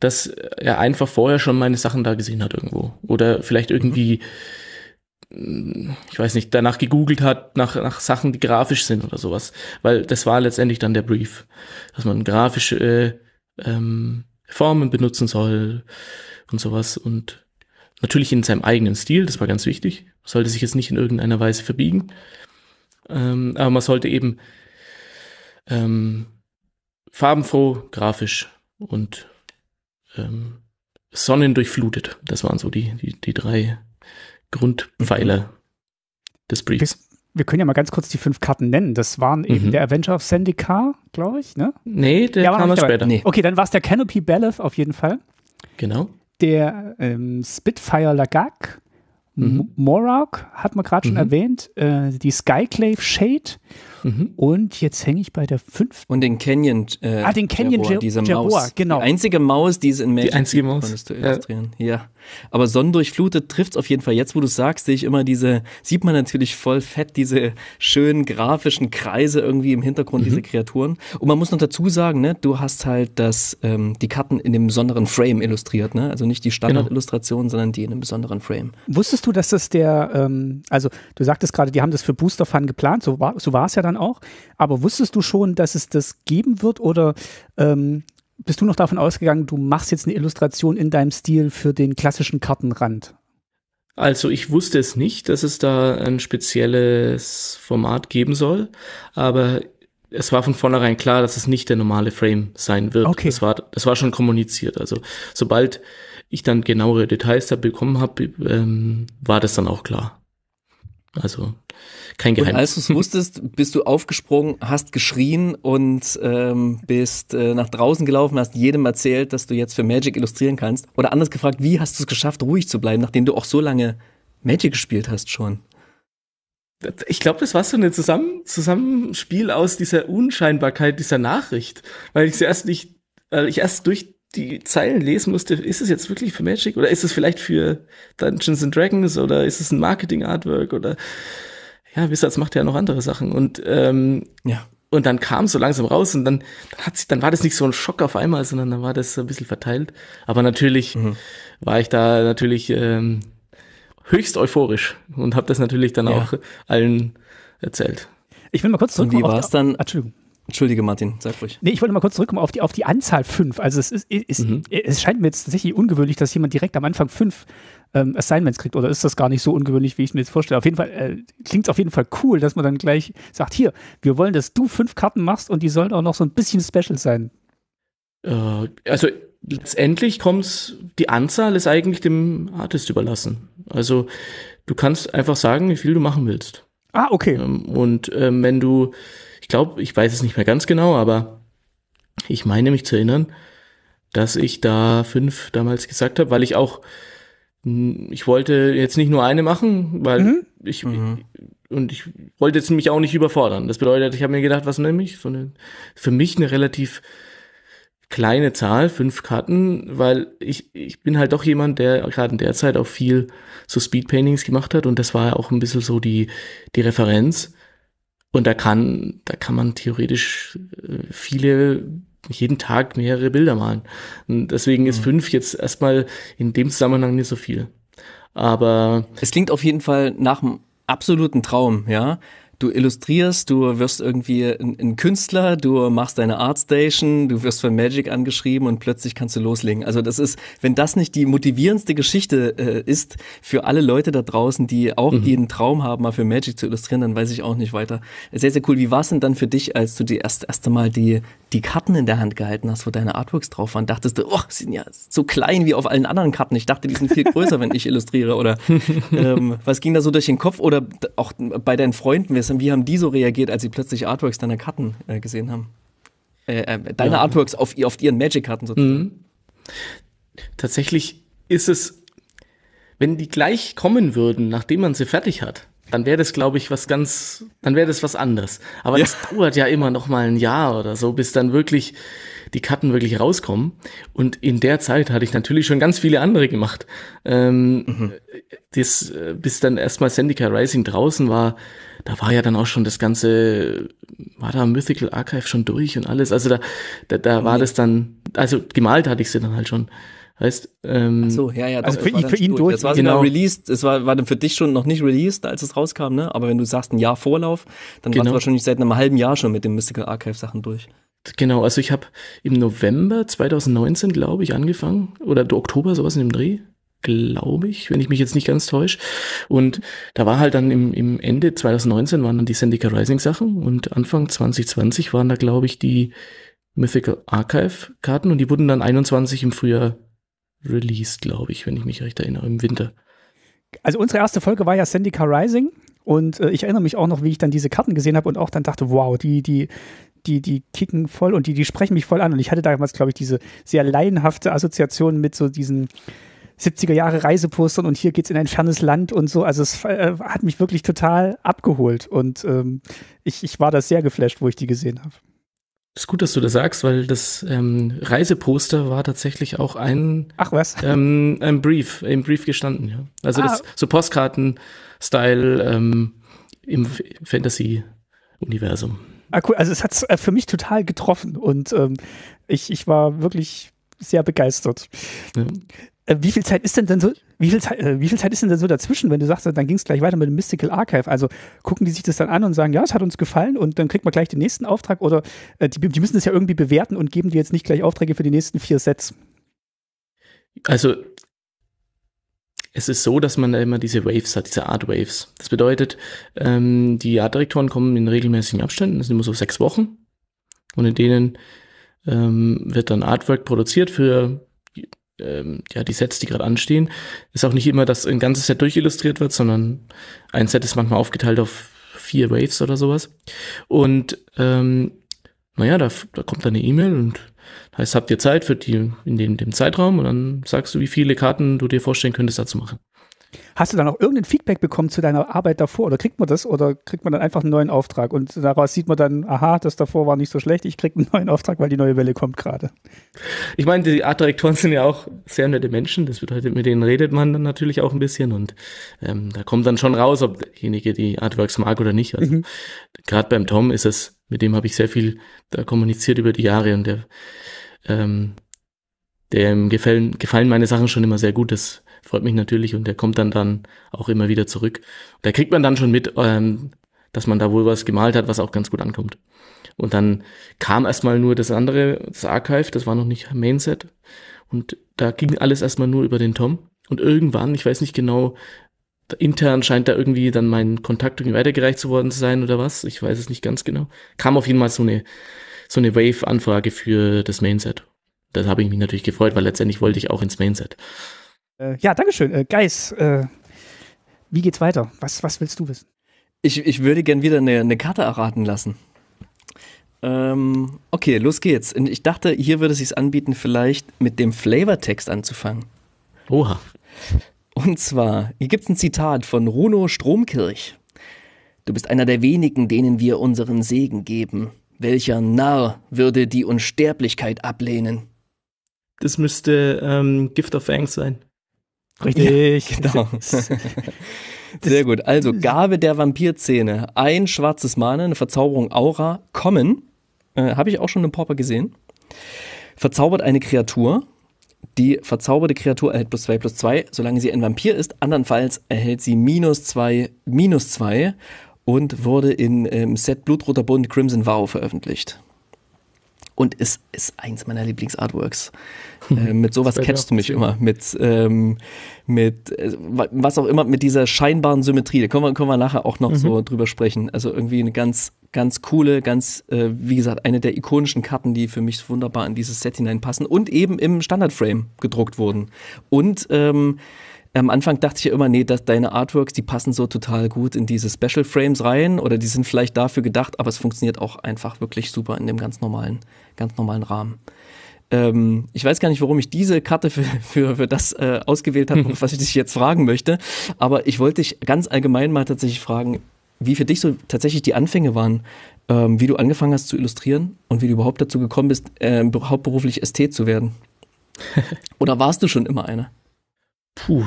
dass er einfach vorher schon meine Sachen da gesehen hat irgendwo. Oder vielleicht mhm. irgendwie mhm ich weiß nicht, danach gegoogelt hat, nach, nach Sachen, die grafisch sind oder sowas. Weil das war letztendlich dann der Brief, dass man grafische äh, ähm, Formen benutzen soll und sowas. Und natürlich in seinem eigenen Stil, das war ganz wichtig. Man sollte sich jetzt nicht in irgendeiner Weise verbiegen. Ähm, aber man sollte eben ähm, farbenfroh, grafisch und ähm, sonnendurchflutet. Das waren so die, die, die drei Grundpfeiler mhm. des Briefs. Wir können ja mal ganz kurz die fünf Karten nennen. Das waren eben mhm. der Avenger of Sandicar, glaube ich, ne? Nee, der ja, kam später. Nee. Okay, dann war es der Canopy Belleth auf jeden Fall. Genau. Der ähm, Spitfire Lagak, mhm. Morag hat man gerade schon mhm. erwähnt, äh, die Skyclave Shade mhm. und jetzt hänge ich bei der fünften. Und den Canyon. Äh, ah, den Canyon Jaboa, diese Jaboa, Maus. genau. Die einzige Maus, die es in Magic die einzige Maus. konntest du illustrieren. Ja. ja. Aber sonnendurchflutet trifft es auf jeden Fall. Jetzt, wo du sagst, sehe ich immer diese, sieht man natürlich voll fett diese schönen grafischen Kreise irgendwie im Hintergrund, mhm. diese Kreaturen. Und man muss noch dazu sagen, ne, du hast halt das, ähm, die Karten in dem besonderen Frame illustriert, ne? Also nicht die genau. Standardillustration, genau. sondern die in einem besonderen Frame. Wusstest du, dass das der, ähm, also du sagtest gerade, die haben das für Booster Fun geplant, so war so es ja dann auch. Aber wusstest du schon, dass es das geben wird oder ähm, bist du noch davon ausgegangen, du machst jetzt eine Illustration in deinem Stil für den klassischen Kartenrand? Also ich wusste es nicht, dass es da ein spezielles Format geben soll, aber es war von vornherein klar, dass es nicht der normale Frame sein wird. Okay. Das war, das war schon kommuniziert. Also sobald ich dann genauere Details da bekommen habe, ähm, war das dann auch klar. Also kein Geheimnis. Und als du es wusstest, bist du aufgesprungen, hast geschrien und ähm, bist äh, nach draußen gelaufen, hast jedem erzählt, dass du jetzt für Magic illustrieren kannst. Oder anders gefragt, wie hast du es geschafft, ruhig zu bleiben, nachdem du auch so lange Magic gespielt hast schon? Ich glaube, das war so ein Zusammen Zusammenspiel aus dieser Unscheinbarkeit dieser Nachricht, weil ich erst nicht, weil ich erst durch die Zeilen lesen musste, ist es jetzt wirklich für Magic oder ist es vielleicht für Dungeons and Dragons oder ist es ein Marketing-Artwork oder ja, Wizards macht ja noch andere Sachen. Und, ähm, ja. und dann kam so langsam raus und dann, dann hat sie, dann war das nicht so ein Schock auf einmal, sondern dann war das so ein bisschen verteilt. Aber natürlich mhm. war ich da natürlich ähm, höchst euphorisch und habe das natürlich dann ja. auch allen erzählt. Ich will mal kurz zurück. Und wie war es dann? Entschuldigung. Entschuldige, Martin, sag ruhig. Nee, ich wollte mal kurz zurückkommen auf die, auf die Anzahl 5. Also es, ist, ist mhm. es scheint mir jetzt tatsächlich ungewöhnlich, dass jemand direkt am Anfang 5 ähm, Assignments kriegt. Oder ist das gar nicht so ungewöhnlich, wie ich es mir jetzt vorstelle? Auf jeden Fall äh, klingt es auf jeden Fall cool, dass man dann gleich sagt, hier, wir wollen, dass du fünf Karten machst und die sollen auch noch so ein bisschen special sein. Äh, also letztendlich kommt es, die Anzahl ist eigentlich dem Artist überlassen. Also du kannst einfach sagen, wie viel du machen willst. Ah, okay. Ähm, und ähm, wenn du ich glaube, ich weiß es nicht mehr ganz genau, aber ich meine mich zu erinnern, dass ich da fünf damals gesagt habe, weil ich auch, hm, ich wollte jetzt nicht nur eine machen, weil mhm. ich, mhm. und ich wollte jetzt mich auch nicht überfordern. Das bedeutet, ich habe mir gedacht, was nehme ich? So eine, für mich eine relativ kleine Zahl, fünf Karten, weil ich, ich bin halt doch jemand, der gerade in der Zeit auch viel so Speedpaintings gemacht hat und das war ja auch ein bisschen so die, die Referenz. Und da kann, da kann man theoretisch äh, viele, jeden Tag mehrere Bilder malen. Und deswegen mhm. ist fünf jetzt erstmal in dem Zusammenhang nicht so viel. Aber. Es klingt auf jeden Fall nach einem absoluten Traum, ja du illustrierst, du wirst irgendwie ein, ein, Künstler, du machst deine Artstation, du wirst für Magic angeschrieben und plötzlich kannst du loslegen. Also das ist, wenn das nicht die motivierendste Geschichte äh, ist für alle Leute da draußen, die auch mhm. ihren Traum haben, mal für Magic zu illustrieren, dann weiß ich auch nicht weiter. Sehr, sehr cool. Wie war es denn dann für dich, als du die erst, erste Mal die, die Karten in der Hand gehalten hast, wo deine Artworks drauf waren? Dachtest du, oh, sind ja so klein wie auf allen anderen Karten. Ich dachte, die sind viel größer, wenn ich illustriere. Oder <laughs> ähm, was ging da so durch den Kopf? Oder auch bei deinen Freunden, ist und wie haben die so reagiert, als sie plötzlich Artworks deiner Karten äh, gesehen haben? Äh, äh, deine ja. Artworks auf, auf ihren Magic-Karten sozusagen. Mhm. Tatsächlich ist es, wenn die gleich kommen würden, nachdem man sie fertig hat, dann wäre das, glaube ich, was ganz, dann wäre das was anderes. Aber ja. das dauert ja immer noch mal ein Jahr oder so, bis dann wirklich die Karten wirklich rauskommen. Und in der Zeit hatte ich natürlich schon ganz viele andere gemacht. Ähm, mhm. das, äh, bis dann erstmal Sendika Rising draußen war, da war ja dann auch schon das ganze, war da Mythical Archive schon durch und alles. Also da, da, da war das dann, also gemalt hatte ich sie dann halt schon. Heißt, ähm, Ach so, ja, ja, also das also für, für ihn durch. durch. Das war genau. released, es war, war dann für dich schon noch nicht released, als es rauskam, ne? Aber wenn du sagst ein Jahr Vorlauf, dann genau. warst du genau. wahrscheinlich seit einem halben Jahr schon mit den Mystical Archive Sachen durch. Genau, also ich habe im November 2019, glaube ich, angefangen oder Oktober sowas in dem Dreh glaube ich, wenn ich mich jetzt nicht ganz täusche. Und da war halt dann im, im Ende 2019 waren dann die Syndicate Rising Sachen und Anfang 2020 waren da, glaube ich, die Mythical Archive Karten und die wurden dann 21 im Frühjahr released, glaube ich, wenn ich mich recht erinnere, im Winter. Also unsere erste Folge war ja Syndicate Rising und äh, ich erinnere mich auch noch, wie ich dann diese Karten gesehen habe und auch dann dachte, wow, die, die, die, die kicken voll und die, die sprechen mich voll an. Und ich hatte damals, glaube ich, diese sehr laienhafte Assoziation mit so diesen 70er Jahre Reisepostern und hier geht es in ein fernes Land und so. Also es äh, hat mich wirklich total abgeholt und ähm, ich, ich war da sehr geflasht, wo ich die gesehen habe. Ist gut, dass du das sagst, weil das ähm, Reiseposter war tatsächlich auch ein, Ach was? Ähm, ein Brief, im Brief gestanden, ja. Also ah. das so Postkarten-Style ähm, im Fantasy-Universum. Ah, cool. Also es hat es äh, für mich total getroffen und ähm, ich, ich war wirklich sehr begeistert. Ja. Äh, wie viel Zeit ist denn denn so, wie viel, Zeit, äh, wie viel Zeit ist denn denn so dazwischen, wenn du sagst, dann ging es gleich weiter mit dem Mystical Archive? Also gucken die sich das dann an und sagen, ja, es hat uns gefallen und dann kriegt man gleich den nächsten Auftrag oder äh, die, die, müssen das ja irgendwie bewerten und geben dir jetzt nicht gleich Aufträge für die nächsten vier Sets. Also es ist so, dass man da immer diese Waves hat, diese Art Waves. Das bedeutet, ähm, die Artdirektoren kommen in regelmäßigen Abständen, das sind immer so sechs Wochen und in denen ähm, wird dann Artwork produziert für ähm, ja, die Sets, die gerade anstehen. Ist auch nicht immer, dass ein ganzes Set durchillustriert wird, sondern ein Set ist manchmal aufgeteilt auf vier Waves oder sowas. Und ähm, naja, da, da kommt dann eine E-Mail und heißt, habt ihr Zeit für die in dem, dem Zeitraum und dann sagst du, wie viele Karten du dir vorstellen könntest, da zu machen. Hast du dann auch irgendein Feedback bekommen zu deiner Arbeit davor? Oder kriegt man das? Oder kriegt man dann einfach einen neuen Auftrag? Und daraus sieht man dann, aha, das davor war nicht so schlecht, ich kriege einen <laughs> neuen Auftrag, weil die neue Welle kommt gerade. Ich meine, die Artdirektoren sind ja auch sehr nette Menschen. Das bedeutet, mit denen redet man dann natürlich auch ein bisschen. Und ähm, da kommt dann schon raus, ob derjenige die Artworks mag oder nicht. Also mhm. gerade beim Tom ist es, mit dem habe ich sehr viel da kommuniziert über die Jahre. Und der, ähm, dem gefallen, gefallen meine Sachen schon immer sehr gut. Das freut mich natürlich und der kommt dann dann auch immer wieder zurück. Da kriegt man dann schon mit, ähm, dass man da wohl was gemalt hat, was auch ganz gut ankommt. Und dann kam erstmal nur das andere, das Archive, das war noch nicht Mainset. Und da ging alles erstmal nur über den Tom. Und irgendwann, ich weiß nicht genau, intern scheint da irgendwie dann mein Kontakt irgendwie weitergereicht zu worden zu sein oder was, ich weiß es nicht ganz genau, kam auf jeden Fall so eine, so eine Wave-Anfrage für das Mainset. Das habe ich mich natürlich gefreut, weil letztendlich wollte ich auch ins Mainset. Äh, ja, Dankeschön. Äh, Geis, äh, wie geht's weiter? Was, was willst du wissen? Ich, ich würde gern wieder eine, eine Karte erraten lassen. Ähm, okay, los geht's. Ich dachte, hier würde es sich anbieten, vielleicht mit dem Flavortext anzufangen. Oha. Und zwar, hier gibt's ein Zitat von Runo Stromkirch. Du bist einer der wenigen, denen wir unseren Segen geben. Welcher Narr würde die Unsterblichkeit ablehnen? Das müsste ähm, Gift of Angst sein. Richtig. Ja, genau. <laughs> Sehr gut. Also Gabe der Vampirzähne, ein schwarzes Mana, eine Verzauberung Aura, kommen. Äh, Habe ich auch schon im Pauper gesehen. Verzaubert eine Kreatur. Die verzauberte Kreatur erhält plus 2 plus 2, solange sie ein Vampir ist. Andernfalls erhält sie minus 2 minus 2 und wurde in ähm, Set Blutroter Bund Crimson Vow veröffentlicht und es ist eins meiner Lieblingsartworks. <laughs> Äh, mit sowas catchst du mich immer. Mit, ähm, mit äh, was auch immer, mit dieser scheinbaren Symmetrie. Da können wir, können wir nachher auch noch mhm. so drüber sprechen. Also irgendwie eine ganz, ganz coole, ganz, äh, wie gesagt, eine der ikonischen Karten, die für mich wunderbar in dieses Set hineinpassen und eben im Standardframe gedruckt wurden. Und ähm, am Anfang dachte ich ja immer, nee, dass deine Artworks, die passen so total gut in diese Special Frames rein oder die sind vielleicht dafür gedacht, aber es funktioniert auch einfach wirklich super in dem ganz normalen ganz normalen Rahmen. Ähm, ich weiß gar nicht, warum ich diese Karte für, für, für das äh, ausgewählt habe, <laughs> was ich dich jetzt fragen möchte, aber ich wollte dich ganz allgemein mal tatsächlich fragen, wie für dich so tatsächlich die Anfänge waren, ähm, wie du angefangen hast zu illustrieren und wie du überhaupt dazu gekommen bist, äh, hauptberuflich Ästhet zu werden. <laughs> Oder warst du schon immer einer? Puh,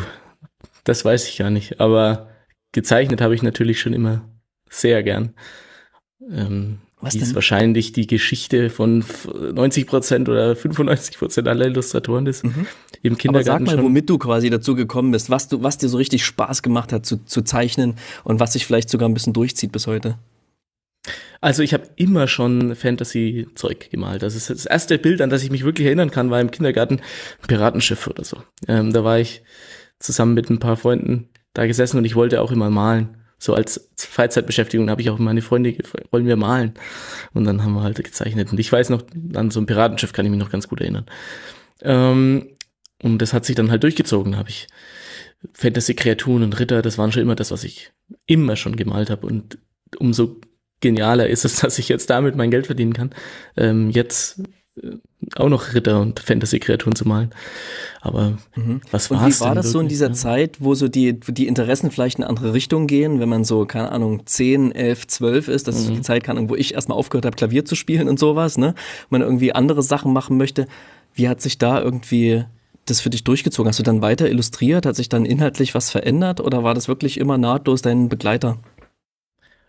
das weiß ich gar nicht, aber gezeichnet habe ich natürlich schon immer sehr gern. Ähm, was die denn? ist wahrscheinlich die Geschichte von 90 Prozent oder 95 Prozent aller Illustratoren ist mhm. im Kindergarten. Aber sag mal, schon. womit du quasi dazu gekommen bist, was, du, was dir so richtig Spaß gemacht hat zu, zu zeichnen und was sich vielleicht sogar ein bisschen durchzieht bis heute. Also ich habe immer schon Fantasy-Zeug gemalt. Das ist das erste Bild, an das ich mich wirklich erinnern kann, war im Kindergarten ein Piratenschiff oder so. Ähm, da war ich zusammen mit ein paar Freunden da gesessen und ich wollte auch immer malen so als Freizeitbeschäftigung habe ich auch meine Freunde gefragt, wollen wir malen? Und dann haben wir halt gezeichnet. Und ich weiß noch, an so ein Piratenschiff kann ich mich noch ganz gut erinnern. Ähm, und das hat sich dann halt durchgezogen, habe ich. Fantasy-Kreaturen und Ritter, das waren schon immer das, was ich immer schon gemalt habe. Und umso genialer ist es, <laughs> dass ich jetzt damit mein Geld verdienen kann. Ähm, jetzt äh, auch noch Ritter und Fantasy-Kreaturen zu malen. Aber mhm. was war es? Wie war das wirklich? so in dieser Zeit, wo so die, die Interessen vielleicht in eine andere Richtung gehen, wenn man so, keine Ahnung, 10, 11, 12 ist, das mhm. ist so die Zeit, wo ich erstmal aufgehört habe, Klavier zu spielen und sowas, ne? Man irgendwie andere Sachen machen möchte. Wie hat sich da irgendwie das für dich durchgezogen? Hast du dann weiter illustriert? Hat sich dann inhaltlich was verändert oder war das wirklich immer nahtlos dein Begleiter?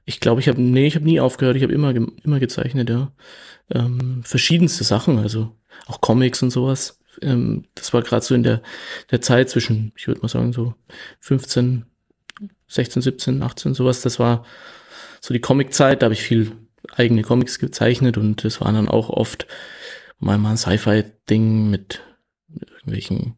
Ich glaube, ich habe, nee, ich habe nie aufgehört. Ich habe immer, immer gezeichnet, ja. Ähm, verschiedenste Sachen, also auch Comics und sowas. Ähm, das war gerade so in der, der Zeit zwischen, ich würde mal sagen, so 15, 16, 17, 18, sowas. Das war so die Comic-Zeit. Da habe ich viel eigene Comics gezeichnet und es waren dann auch oft mal mal ein Sci-Fi-Ding mit irgendwelchen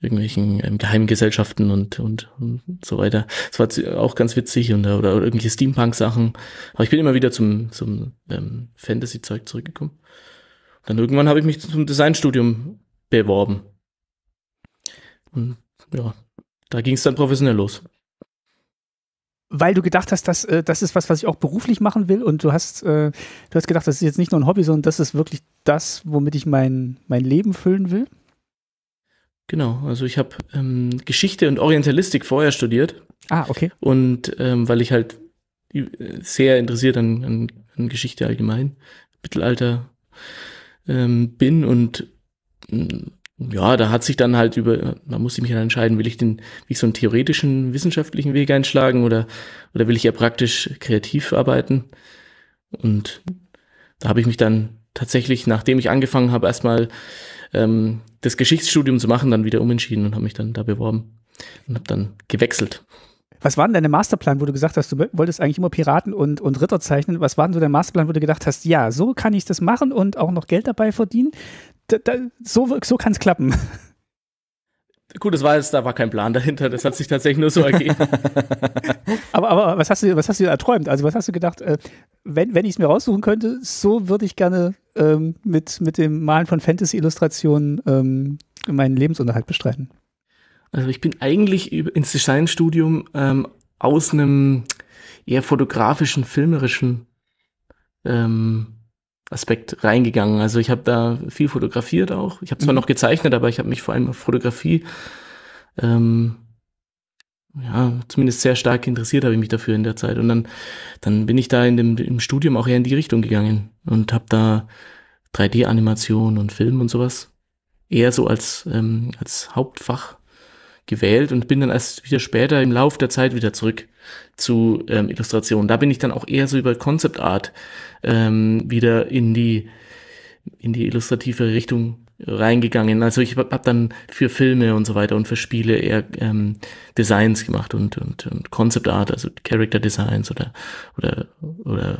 irgendwelchen ähm, Geheimgesellschaften und, und, und so weiter. Es war auch ganz witzig und, oder, oder irgendwelche Steampunk-Sachen. Aber ich bin immer wieder zum, zum ähm, Fantasy-Zeug zurückgekommen. Und dann irgendwann habe ich mich zum Designstudium beworben. Und ja, da ging es dann professionell los. Weil du gedacht hast, dass, äh, das ist was, was ich auch beruflich machen will und du hast, äh, du hast gedacht, das ist jetzt nicht nur ein Hobby, sondern das ist wirklich das, womit ich mein, mein Leben füllen will? Genau, also ich habe ähm, Geschichte und Orientalistik vorher studiert. Ah, okay. Und ähm, weil ich halt äh, sehr interessiert an, an, an Geschichte allgemein, Mittelalter ähm, bin und mm, ja, da hat sich dann halt über, da musste ich mich dann entscheiden, will ich den, will ich so einen theoretischen, wissenschaftlichen Weg einschlagen oder, oder will ich ja praktisch kreativ arbeiten? Und da habe ich mich dann tatsächlich, nachdem ich angefangen habe, erstmal ähm, das Geschichtsstudium zu machen, dann wieder umentschieden und habe mich dann da beworben und habe dann gewechselt. Was war denn dein Masterplan, wo du gesagt hast, du wolltest eigentlich immer Piraten und, und Ritter zeichnen? Was war denn so dein Masterplan, wo du gedacht hast, ja, so kann ich das machen und auch noch Geld dabei verdienen? Da, da, so so kann es klappen. Gut, das war jetzt, da war kein Plan dahinter, das hat sich tatsächlich nur so ergeben. <laughs> aber, aber was hast du, was hast du erträumt? Also was hast du gedacht, äh, wenn, wenn ich es mir raussuchen könnte, so würde ich gerne ähm, mit, mit dem Malen von Fantasy-Illustrationen ähm, meinen Lebensunterhalt bestreiten? Also ich bin eigentlich ins Designstudium ähm, aus einem eher fotografischen, filmerischen ähm, Aspekt reingegangen. Also ich habe da viel fotografiert auch. Ich habe zwar mhm. noch gezeichnet, aber ich habe mich vor allem auf Fotografie, ähm, ja, zumindest sehr stark interessiert habe ich mich dafür in der Zeit. Und dann, dann bin ich da in dem, im Studium auch eher in die Richtung gegangen und habe da 3D-Animation und Film und sowas eher so als, ähm, als Hauptfach gewählt und bin dann erst wieder später im Lauf der Zeit wieder zurück zu ähm, Illustrationen. Da bin ich dann auch eher so über Concept Art ähm, wieder in die in die illustrative Richtung reingegangen. Also ich habe dann für Filme und so weiter und für Spiele eher ähm, Designs gemacht und, und, und Concept Art, also Character Designs oder, oder, oder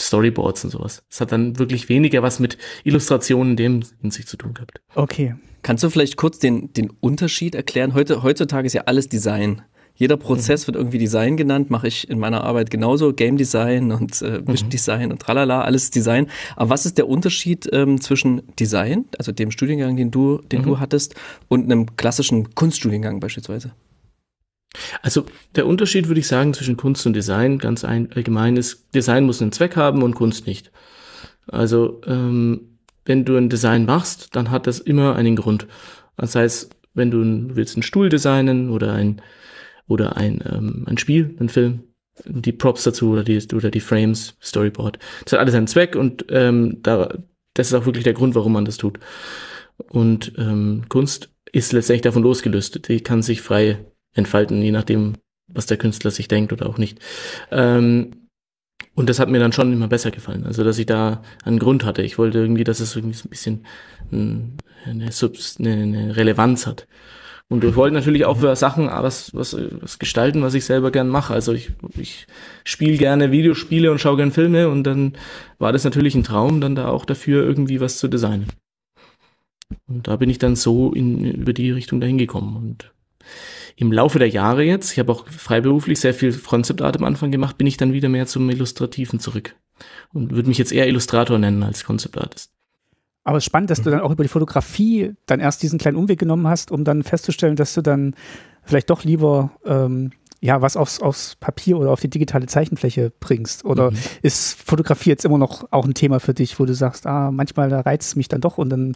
Storyboards und sowas. Es hat dann wirklich weniger was mit Illustrationen in dem in sich zu tun gehabt. Okay, Kannst du vielleicht kurz den, den Unterschied erklären? Heute, heutzutage ist ja alles Design. Jeder Prozess mhm. wird irgendwie Design genannt, mache ich in meiner Arbeit genauso. Game Design und äh, mhm. Vision mhm. Design und tralala, alles Design. Aber was ist der Unterschied ähm, zwischen Design, also dem Studiengang, den du, den mhm. du hattest, und einem klassischen Kunststudiengang beispielsweise? Also der Unterschied würde ich sagen zwischen Kunst und Design ganz allgemein ist, Design muss einen Zweck haben und Kunst nicht. Also ähm, wenn du ein Design machst, dann hat das immer einen Grund. Das heißt, wenn du, willst einen Stuhl designen oder ein oder ein, ähm, ein Spiel, ein Film, die Props dazu oder die oder die Frames, Storyboard. Das hat alles einen Zweck und ähm, da, das ist auch wirklich der Grund, warum man das tut. Und ähm, Kunst ist letztendlich davon losgelöst. Die kann sich frei entfalten, je nachdem, was der Künstler sich denkt oder auch nicht. Ähm, und das hat mir dann schon immer besser gefallen. Also, dass ich da einen Grund hatte. Ich wollte irgendwie, dass es irgendwie so ein bisschen eine, Subst eine, eine Relevanz hat. Und ich wollte natürlich auch für Sachen ah, was, was, was gestalten, was ich selber gern mache. Also ich, ich spiele gerne Videospiele und schaue gern Filme und dann war das natürlich ein Traum, dann da auch dafür irgendwie was zu designen. Und da bin ich dann so in, über die Richtung dahin gekommen. Und im Laufe der Jahre jetzt, ich habe auch freiberuflich sehr viel Concept Art am Anfang gemacht, bin ich dann wieder mehr zum Illustrativen zurück und würde mich jetzt eher Illustrator nennen als Concept Artist. Aber es ist spannend, dass du dann auch über die Fotografie dann erst diesen kleinen Umweg genommen hast, um dann festzustellen, dass du dann vielleicht doch lieber ähm, ja was aufs, aufs Papier oder auf die digitale Zeichenfläche bringst. Oder mhm. ist Fotografie jetzt immer noch auch ein Thema für dich, wo du sagst, ah, manchmal reizt es mich dann doch und dann,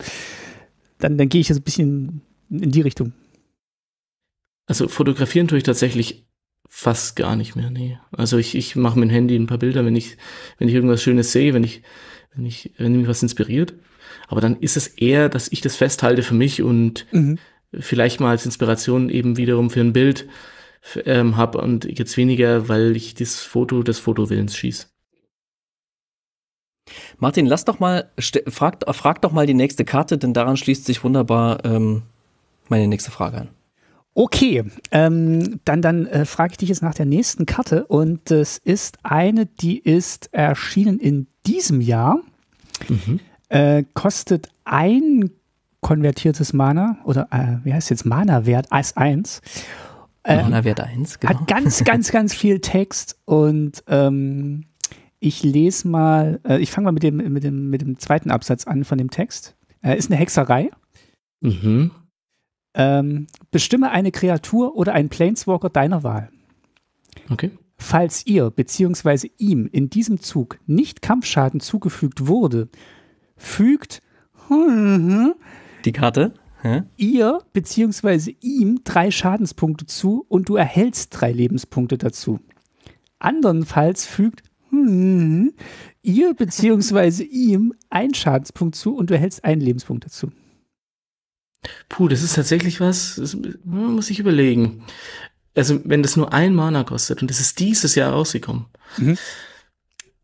dann, dann gehe ich jetzt ein bisschen in die Richtung. Also fotografieren tue ich tatsächlich fast gar nicht mehr, nee. Also ich, ich mache mit dem Handy ein paar Bilder, wenn ich, wenn ich irgendwas Schönes sehe, wenn ich, wenn ich, wenn mich was inspiriert. Aber dann ist es eher, dass ich das festhalte für mich und mhm. vielleicht mal als Inspiration eben wiederum für ein Bild ähm, habe und jetzt weniger, weil ich das Foto des Fotowillens schieße. Martin, lass doch mal, frag, frag doch mal die nächste Karte, denn daran schließt sich wunderbar ähm, meine nächste Frage an. Okay, ähm, dann, dann äh, frage ich dich jetzt nach der nächsten Karte und es ist eine, die ist erschienen in diesem Jahr. Mhm. Äh, kostet ein konvertiertes Mana oder äh, wie heißt jetzt Mana-Wert als 1. Ähm, Mana-Wert 1, genau. Hat ganz, ganz, <laughs> ganz viel Text und ähm, ich lese mal, äh, ich fange mal mit dem, mit, dem, mit dem zweiten Absatz an von dem Text. Äh, ist eine Hexerei. Mhm. Ähm, Bestimme eine Kreatur oder einen Planeswalker deiner Wahl. Okay. Falls ihr bzw. ihm in diesem Zug nicht Kampfschaden zugefügt wurde, fügt <laughs> die Karte Hä? ihr bzw. ihm drei Schadenspunkte zu und du erhältst drei Lebenspunkte dazu. Andernfalls fügt <laughs> ihr bzw. ihm ein Schadenspunkt zu und du erhältst einen Lebenspunkt dazu. Puh, das ist tatsächlich was, das muss ich überlegen. Also, wenn das nur ein Mana kostet und das ist dieses Jahr rausgekommen. Mhm.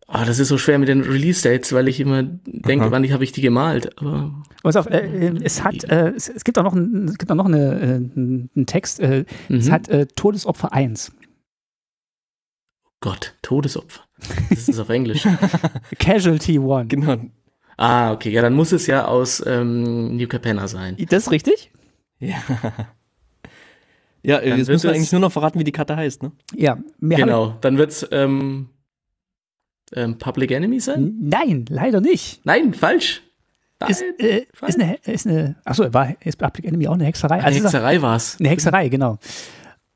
oh, das ist so schwer mit den Release-Dates, weil ich immer denke, Aha. wann habe ich die gemalt. Aber Pass auf, äh, äh es hat, äh, es, es, gibt auch noch, ein, es gibt auch noch eine, äh, einen Text. Äh, mhm. Es hat äh, Todesopfer 1. Gott, Todesopfer. Das ist auf Englisch. <laughs> <laughs> Casualty One. Genau, Ah, okay, ja, dann muss es ja aus ähm, New Capenna sein. Das ist richtig? Ja. <laughs> Ja, dann jetzt müssen wir eigentlich nur noch verraten, wie die Karte heißt, ne? Ja, mehr Genau, dann wird's ähm, ähm, Public Enemy sein? Nein, leider nicht. Nein, falsch. Nein, ist, äh, falsch. ist eine, ist eine achso, war, ist Public Enemy auch eine Hexerei? Eine also Hexerei war es. Eine Hexerei, genau.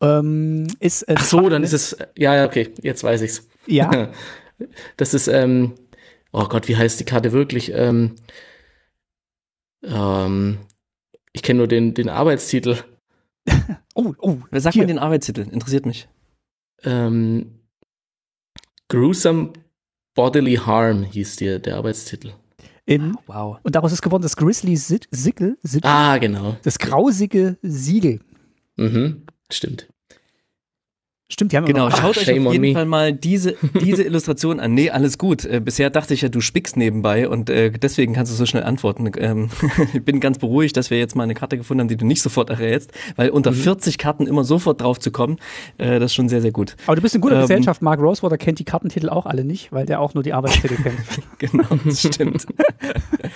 Ähm, ist, äh, Ach so, dann ist es, ja, okay, jetzt weiß ich's. Ja. <laughs> das ist, ähm, oh Gott, wie heißt die Karte wirklich? Ähm, ähm, ich kenne nur den, den Arbeitstitel. <laughs> oh, oh, sag Hier. mir den Arbeitstitel, interessiert mich. Ähm, Gruesome Bodily Harm hieß der, der Arbeitstitel. In, ah, wow. Und daraus ist geworden das Grizzly Sickel. Ah, genau. Das grausige Siegel. Mhm, stimmt. Stimmt, die haben Genau, schaut Ach, euch auf jeden me. Fall mal diese, diese Illustration an. Nee, alles gut. Äh, bisher dachte ich ja, du spickst nebenbei und äh, deswegen kannst du so schnell antworten. Ähm, <laughs> ich bin ganz beruhigt, dass wir jetzt mal eine Karte gefunden haben, die du nicht sofort errätst, weil unter mhm. 40 Karten immer sofort drauf zu kommen, äh, das ist schon sehr, sehr gut. Aber du bist in guter ähm, Gesellschaft. Mark Rosewater kennt die Kartentitel auch alle nicht, weil der auch nur die Arbeitstitel kennt. <laughs> genau, das stimmt.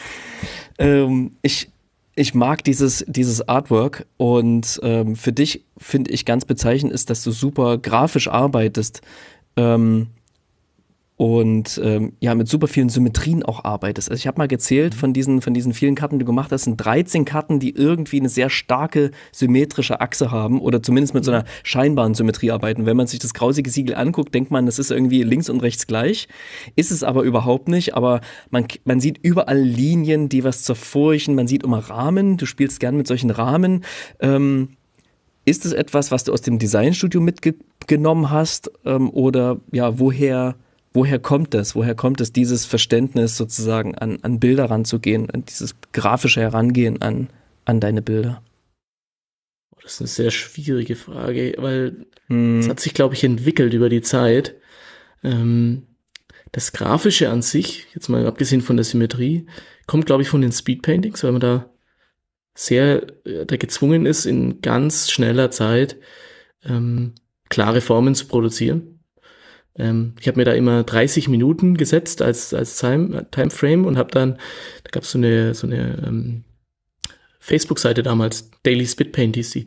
<laughs> ähm, ich ich mag dieses, dieses Artwork und ähm, für dich finde ich ganz bezeichnend ist, dass du super grafisch arbeitest. Ähm, und ähm, ja, mit super vielen Symmetrien auch arbeitest. Also ich habe mal gezählt, mhm. von diesen, von diesen vielen Karten, die du gemacht hast, sind 13 Karten, die irgendwie eine sehr starke symmetrische Achse haben oder zumindest mit so mhm. einer scheinbaren Symmetrie arbeiten. Wenn man sich das grausige Siegel anguckt, denkt man, das ist irgendwie links und rechts gleich. Ist es aber überhaupt nicht, aber man, man sieht überall Linien, die was zerfurchen, man sieht immer Rahmen, du spielst gern mit solchen Rahmen. Ähm, ist es etwas, was du aus dem Designstudio mitgenommen hast ähm, oder ja, woher woher kommt das? Woher kommt es, dieses Verständnis sozusagen an, an Bilder ranzugehen, an dieses grafische Herangehen an, an deine Bilder? Das ist eine sehr schwierige Frage, weil hm. es hm. hat sich, glaube ich, entwickelt über die Zeit. Ähm, das Grafische an sich, jetzt mal abgesehen von der Symmetrie, kommt, glaube ich, von den Speedpaintings, weil man da sehr äh, da gezwungen ist, in ganz schneller Zeit ähm, klare Formen zu produzieren. Ähm, ich habe mir da immer 30 Minuten gesetzt als, als Time, Timeframe und habe dann, da gab so eine, so eine ähm, Facebook-Seite damals, Daily Spitpaint hieß die.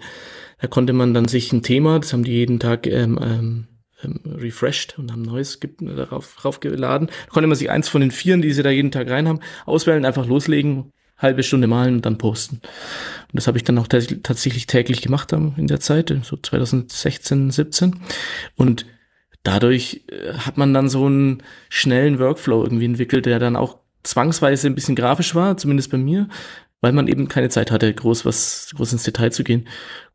Da konnte man dann sich ein Thema, das haben die jeden Tag ähm, ähm, ähm refreshed und haben neues darauf, darauf geladen. Da konnte man sich eins von den vieren, die sie da jeden Tag rein haben, auswählen, einfach loslegen, halbe Stunde malen und dann posten. Und das habe ich dann auch tatsächlich täglich gemacht in der Zeit, so 2016, 17. Und dadurch äh, hat man dann so einen schnellen Workflow irgendwie entwickelt, der dann auch zwangsweise ein bisschen grafisch war, zumindest bei mir, weil man eben keine Zeit hatte, groß was, groß ins Detail zu gehen.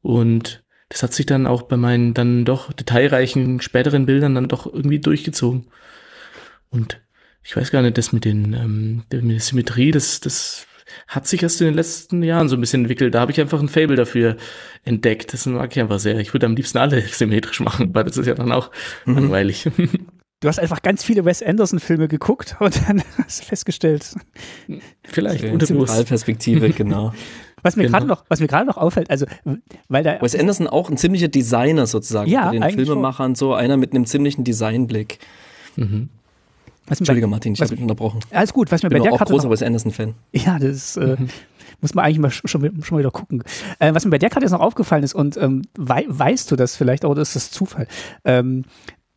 Und das hat sich dann auch bei meinen dann doch detailreichen späteren Bildern dann doch irgendwie durchgezogen. Und ich weiß gar nicht, das mit den ähm, mit der Symmetrie, das, das hat sich erst in den letzten Jahren so ein bisschen entwickelt. Da habe ich einfach ein Fable dafür entdeckt. Das mag ich einfach sehr. Ich würde am liebsten alle <laughs> symmetrisch machen, weil das ist ja dann auch mhm. langweilig. Du hast einfach ganz viele Wes Anderson-Filme geguckt <laughs> und dann hast du festgestellt. Vielleicht unter Perspektive, <laughs> genau. Was mir gerade genau. noch, noch auffällt, also weil da Wes Anderson auch ein ziemlicher Designer sozusagen, ja, den Filmemachern so einer mit einem ziemlichen Designblick. Mhm. Entschuldige, Martin, ich habe dich unterbrochen. Alles gut, was mir bei der auch Karte. großer Wes Anderson-Fan. Ja, das äh, mhm. muss man eigentlich mal schon, schon wieder gucken. Äh, was mir bei der Karte jetzt noch aufgefallen ist, und ähm, wei weißt du das vielleicht, oder ist das Zufall? Ähm,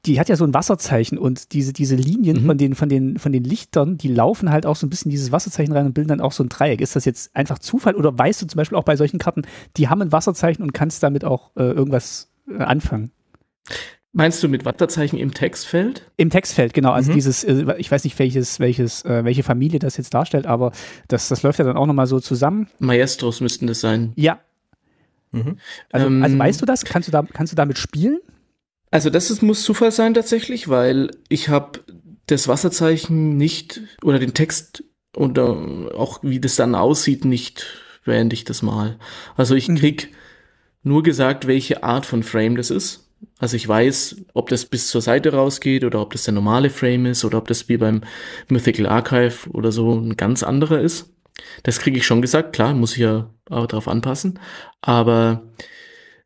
die hat ja so ein Wasserzeichen und diese, diese Linien mhm. von, den, von, den, von den Lichtern, die laufen halt auch so ein bisschen dieses Wasserzeichen rein und bilden dann auch so ein Dreieck. Ist das jetzt einfach Zufall oder weißt du zum Beispiel auch bei solchen Karten, die haben ein Wasserzeichen und kannst damit auch äh, irgendwas äh, anfangen? Meinst du mit Wasserzeichen im Textfeld? Im Textfeld, genau. Also mhm. dieses, äh, ich weiß nicht, welches, welches, äh, welche Familie das jetzt darstellt, aber das, das läuft ja dann auch nochmal so zusammen. Maestros müssten das sein. Ja. Mhm. Also, ähm, also, weißt du das? Kannst du, da, kannst du damit spielen? Also das ist, muss Zufall sein tatsächlich, weil ich habe das Wasserzeichen nicht oder den Text oder auch wie das dann aussieht, nicht während ich das mal. Also ich mhm. krieg mhm. nur gesagt, welche Art von Frame das ist. Also ich weiß, ob das bis zur Seite rausgeht oder ob das der normale Frame ist oder ob das wie beim Mythical Archive oder so ein ganz anderer ist. Das kriege ich schon gesagt, klar, muss ich ja auch darauf anpassen. Aber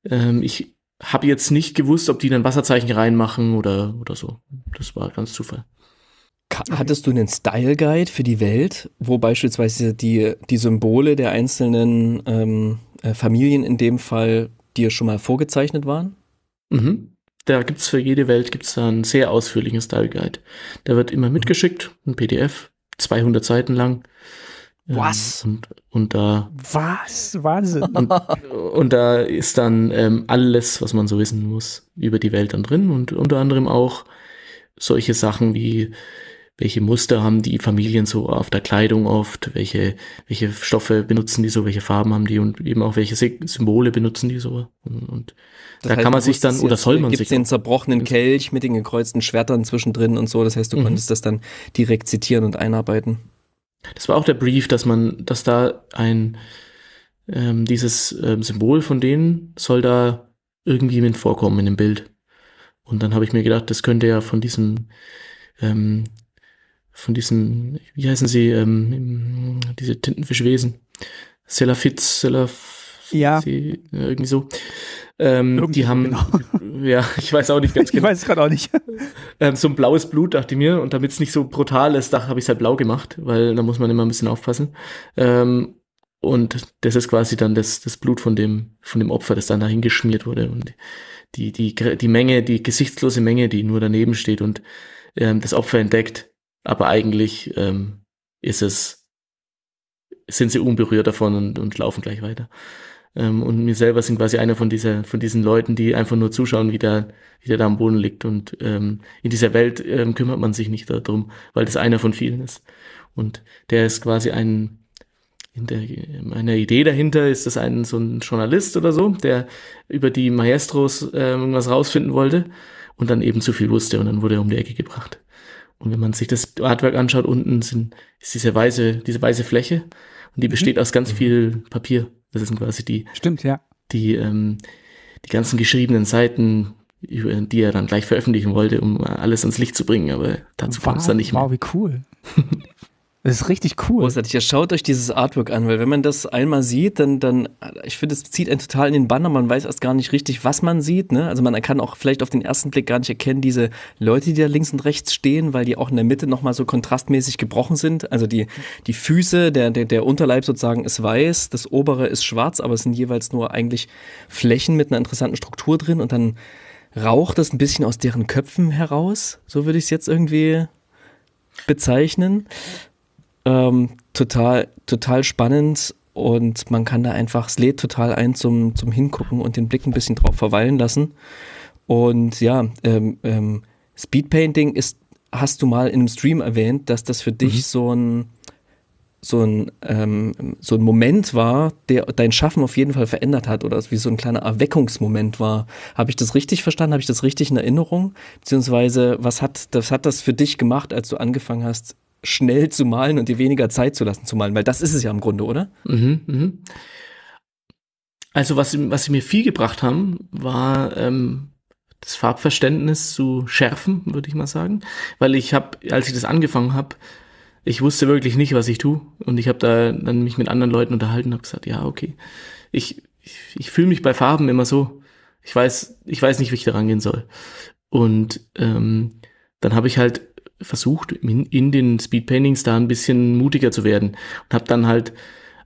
ähm, ich habe jetzt nicht gewusst, ob die dann Wasserzeichen reinmachen oder, oder so. Das war ganz Zufall. Hattest du einen Style Guide für die Welt, wo beispielsweise die, die Symbole der einzelnen ähm, äh, Familien in dem Fall dir schon mal vorgezeichnet waren? Mhm. Da gibt es für jede Welt gibt's da einen sehr ausführlichen Style Guide. Da wird immer mitgeschickt, ein PDF, 200 Seiten lang. Ähm, was? und, und, da. Was? Wahnsinn. <laughs> Und, und da ist dann ähm, alles, was man so wissen muss, über die Welt dann drin und unter anderem auch solche Sachen wie welche Muster haben die Familien so auf der Kleidung oft, welche, welche Stoffe benutzen die so, welche Farben haben die und eben auch welche Symbole benutzen die so. Und, und da heißt, kann man sich dann, oder soll man gibt's sich. den zerbrochenen Kelch mit den gekreuzten Schwertern zwischendrin und so, das heißt, du mhm. konntest das dann direkt zitieren und einarbeiten. Das war auch der Brief, dass man, dass da ein, ähm, dieses ähm, Symbol von denen soll da irgendwie mit vorkommen in dem Bild. Und dann habe ich mir gedacht, das könnte ja von diesem ähm, von diesen, wie heißen sie, ähm, diese Tintenfischwesen. Selafitz, Selaf, ja. Sie, äh, irgendwie so. Ähm, irgendwie, die haben, genau. <laughs> ja, ich weiß auch nicht ganz <laughs> genau. Ich weiß es gerade auch nicht. <laughs> ähm, so ein blaues Blut, dachte ich mir. Und damit es nicht so brutal ist, dachte habe ich es halt blau gemacht, weil da muss man immer ein bisschen aufpassen. Ähm, und das ist quasi dann das, das Blut von dem, von dem Opfer, das dann dahin geschmiert wurde. Und die, die, die Menge, die gesichtslose Menge, die nur daneben steht und ähm, das Opfer entdeckt, aber eigentlich ähm, ist es, sind sie unberührt davon und, und laufen gleich weiter. Ähm, und mir selber sind quasi einer von dieser, von diesen Leuten, die einfach nur zuschauen, wie der, wie der da am Boden liegt. Und ähm, in dieser Welt ähm, kümmert man sich nicht darum, weil das einer von vielen ist. Und der ist quasi ein, in der, meiner Idee dahinter ist das ein so ein Journalist oder so, der über die Maestros ähm, irgendwas rausfinden wollte und dann eben zu viel wusste und dann wurde er um die Ecke gebracht. Und wenn man sich das Artwork anschaut, unten sind, ist diese weiße, diese weiße Fläche und die mhm. besteht aus ganz mhm. viel Papier. Das sind quasi die, Stimmt, ja. die, ähm, die ganzen geschriebenen Seiten, die er dann gleich veröffentlichen wollte, um alles ans Licht zu bringen, aber dazu wow, kam es dann nicht mehr. Wow, wie cool. <laughs> Das ist richtig cool. Großartig. Ja, schaut euch dieses Artwork an, weil wenn man das einmal sieht, dann, dann ich finde, es zieht einen total in den Banner. Man weiß erst gar nicht richtig, was man sieht. Ne? Also man kann auch vielleicht auf den ersten Blick gar nicht erkennen, diese Leute, die da links und rechts stehen, weil die auch in der Mitte nochmal so kontrastmäßig gebrochen sind. Also die, die Füße, der, der, der Unterleib sozusagen ist weiß, das obere ist schwarz, aber es sind jeweils nur eigentlich Flächen mit einer interessanten Struktur drin und dann raucht das ein bisschen aus deren Köpfen heraus. So würde ich es jetzt irgendwie bezeichnen. Ähm, total, total spannend und man kann da einfach, es lädt total ein zum, zum Hingucken und den Blick ein bisschen drauf verweilen lassen. Und ja, ähm, ähm, Speedpainting ist, hast du mal in einem Stream erwähnt, dass das für dich mhm. so ein so ein, ähm, so ein Moment war, der dein Schaffen auf jeden Fall verändert hat oder wie so ein kleiner Erweckungsmoment war. Habe ich das richtig verstanden? Habe ich das richtig in Erinnerung? Beziehungsweise, was hat, das hat das für dich gemacht, als du angefangen hast, schnell zu malen und dir weniger Zeit zu lassen zu malen, weil das ist es ja im Grunde, oder? Mhm, mhm. Also was, was sie mir viel gebracht haben, war ähm, das Farbverständnis zu schärfen, würde ich mal sagen, weil ich habe, als ich das angefangen habe, ich wusste wirklich nicht, was ich tue und ich habe da dann mich mit anderen Leuten unterhalten, habe gesagt, ja okay, ich ich, ich fühle mich bei Farben immer so, ich weiß ich weiß nicht, wie ich da rangehen soll und ähm, dann habe ich halt versucht, in, in den Speedpaintings da ein bisschen mutiger zu werden und habe dann halt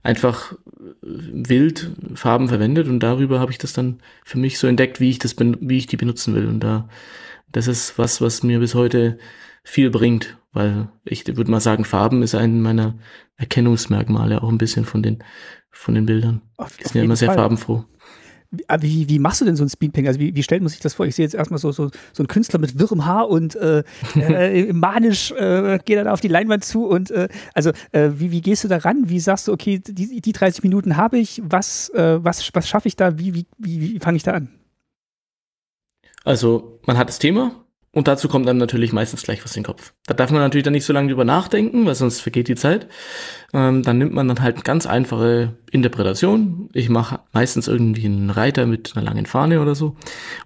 einfach äh, wild Farben verwendet und darüber habe ich das dann für mich so entdeckt, wie ich das wie ich die benutzen will und da das ist was, was mir bis heute viel bringt, weil ich würde mal sagen, Farben ist ein meiner Erkennungsmerkmale auch ein bisschen von den von den Bildern. Auf, die sind ja immer sehr Fall. farbenfroh. Ah, wie, wie machst du denn so ein Speedpainting? Also wie, wie stellt man sich das vor? Ich sehe jetzt erstmal so, so, so einen Künstler mit wirrem Haar und äh, <laughs> äh manisch äh, geht er da auf die Leinwand zu und äh, also äh, wie, wie gehst du da ran? Wie sagst du, okay, die, die 30 Minuten habe ich, was, äh, was, was schaffe ich da, wie, wie, wie, wie fange ich da an? Also man hat das Thema, und dazu kommt einem natürlich meistens gleich was in den Kopf. Da darf man natürlich dann nicht so lange drüber nachdenken, weil sonst vergeht die Zeit. Ähm, dann nimmt man dann halt eine ganz einfache Interpretation. Ich mache meistens irgendwie einen Reiter mit einer langen Fahne oder so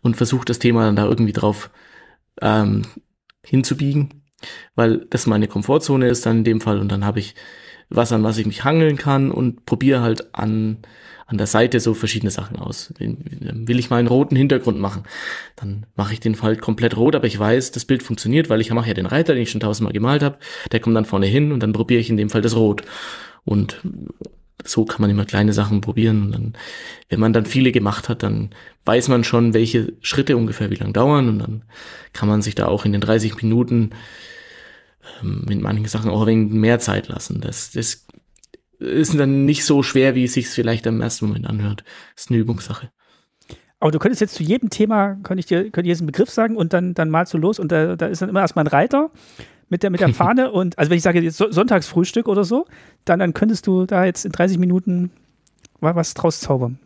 und versuche das Thema dann da irgendwie drauf ähm, hinzubiegen, weil das meine Komfortzone ist dann in dem Fall und dann habe ich was, an was ich mich hangeln kann und probiere halt an an der Seite so verschiedene Sachen aus. Ähm, will ich mal einen roten Hintergrund machen, dann mache ich den Fall komplett rot, aber ich weiß, das Bild funktioniert, weil ich mache ja den Reiter, den ich schon tausendmal gemalt habe, der kommt dann vorne hin und dann probiere ich in dem Fall das Rot. Und so kann man immer kleine Sachen probieren. Und dann, wenn man dann viele gemacht hat, dann weiß man schon, welche Schritte ungefähr wie lang dauern. Und dann kann man sich da auch in den 30 Minuten ähm, mit manchen Sachen auch ein wenig mehr Zeit lassen. Das, das ist dann nicht so schwer, wie es sich vielleicht im ersten Moment anhört. Ist eine Übungssache. Aber du könntest jetzt zu jedem Thema, könnte ich dir, könnte ich jetzt einen Begriff sagen und dann, dann malst du los und da, da ist dann immer erstmal ein Reiter mit der, mit der <laughs> Fahne und, also wenn ich sage jetzt Sonntagsfrühstück oder so, dann, dann könntest du da jetzt in 30 Minuten mal was draus zaubern.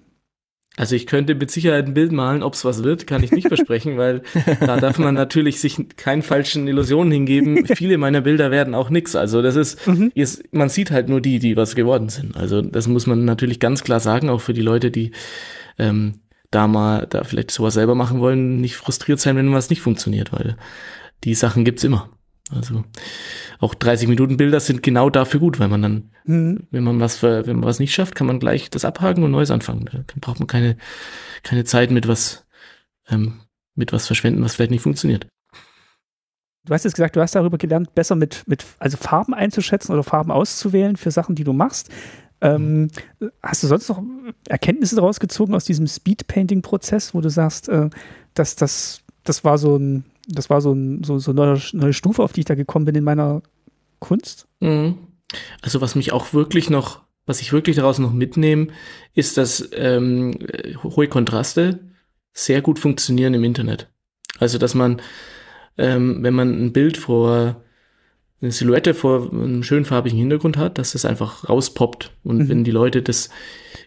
Also ich könnte mit Sicherheit ein Bild malen, ob es was wird, kann ich nicht versprechen, weil da darf man natürlich sich keinen falschen Illusionen hingeben. Viele meiner Bilder werden auch nix. Also das ist, mhm. ist, man sieht halt nur die, die was geworden sind. Also das muss man natürlich ganz klar sagen, auch für die Leute, die ähm, da mal da vielleicht sowas selber machen wollen, nicht frustriert sein, wenn was nicht funktioniert, weil die Sachen gibt's immer. Also auch 30 Minuten Bilder sind genau dafür gut, weil man dann, mhm. wenn man was, wenn man was nicht schafft, kann man gleich das abhaken und Neues anfangen. Da braucht man keine, keine Zeit mit was, ähm, mit was verschwenden, was vielleicht nicht funktioniert. Du hast jetzt gesagt, du hast darüber gelernt, besser mit, mit also Farben einzuschätzen oder Farben auszuwählen für Sachen, die du machst. Ähm, hast du sonst noch Erkenntnisse daraus gezogen aus diesem speedpainting Prozess, wo du sagst, äh, dass das, das war so ein das war so, ein, so, so eine neue, Stufe, auf die ich da gekommen bin in meiner Kunst. Mhm. Also was mich auch wirklich noch, was ich wirklich daraus noch mitnehme, ist, dass ähm, hohe Kontraste sehr gut funktionieren im Internet. Also dass man, ähm, wenn man ein Bild vor eine Silhouette vor einem schön farbigen Hintergrund hat, dass das einfach rauspoppt. Und mhm. wenn die Leute das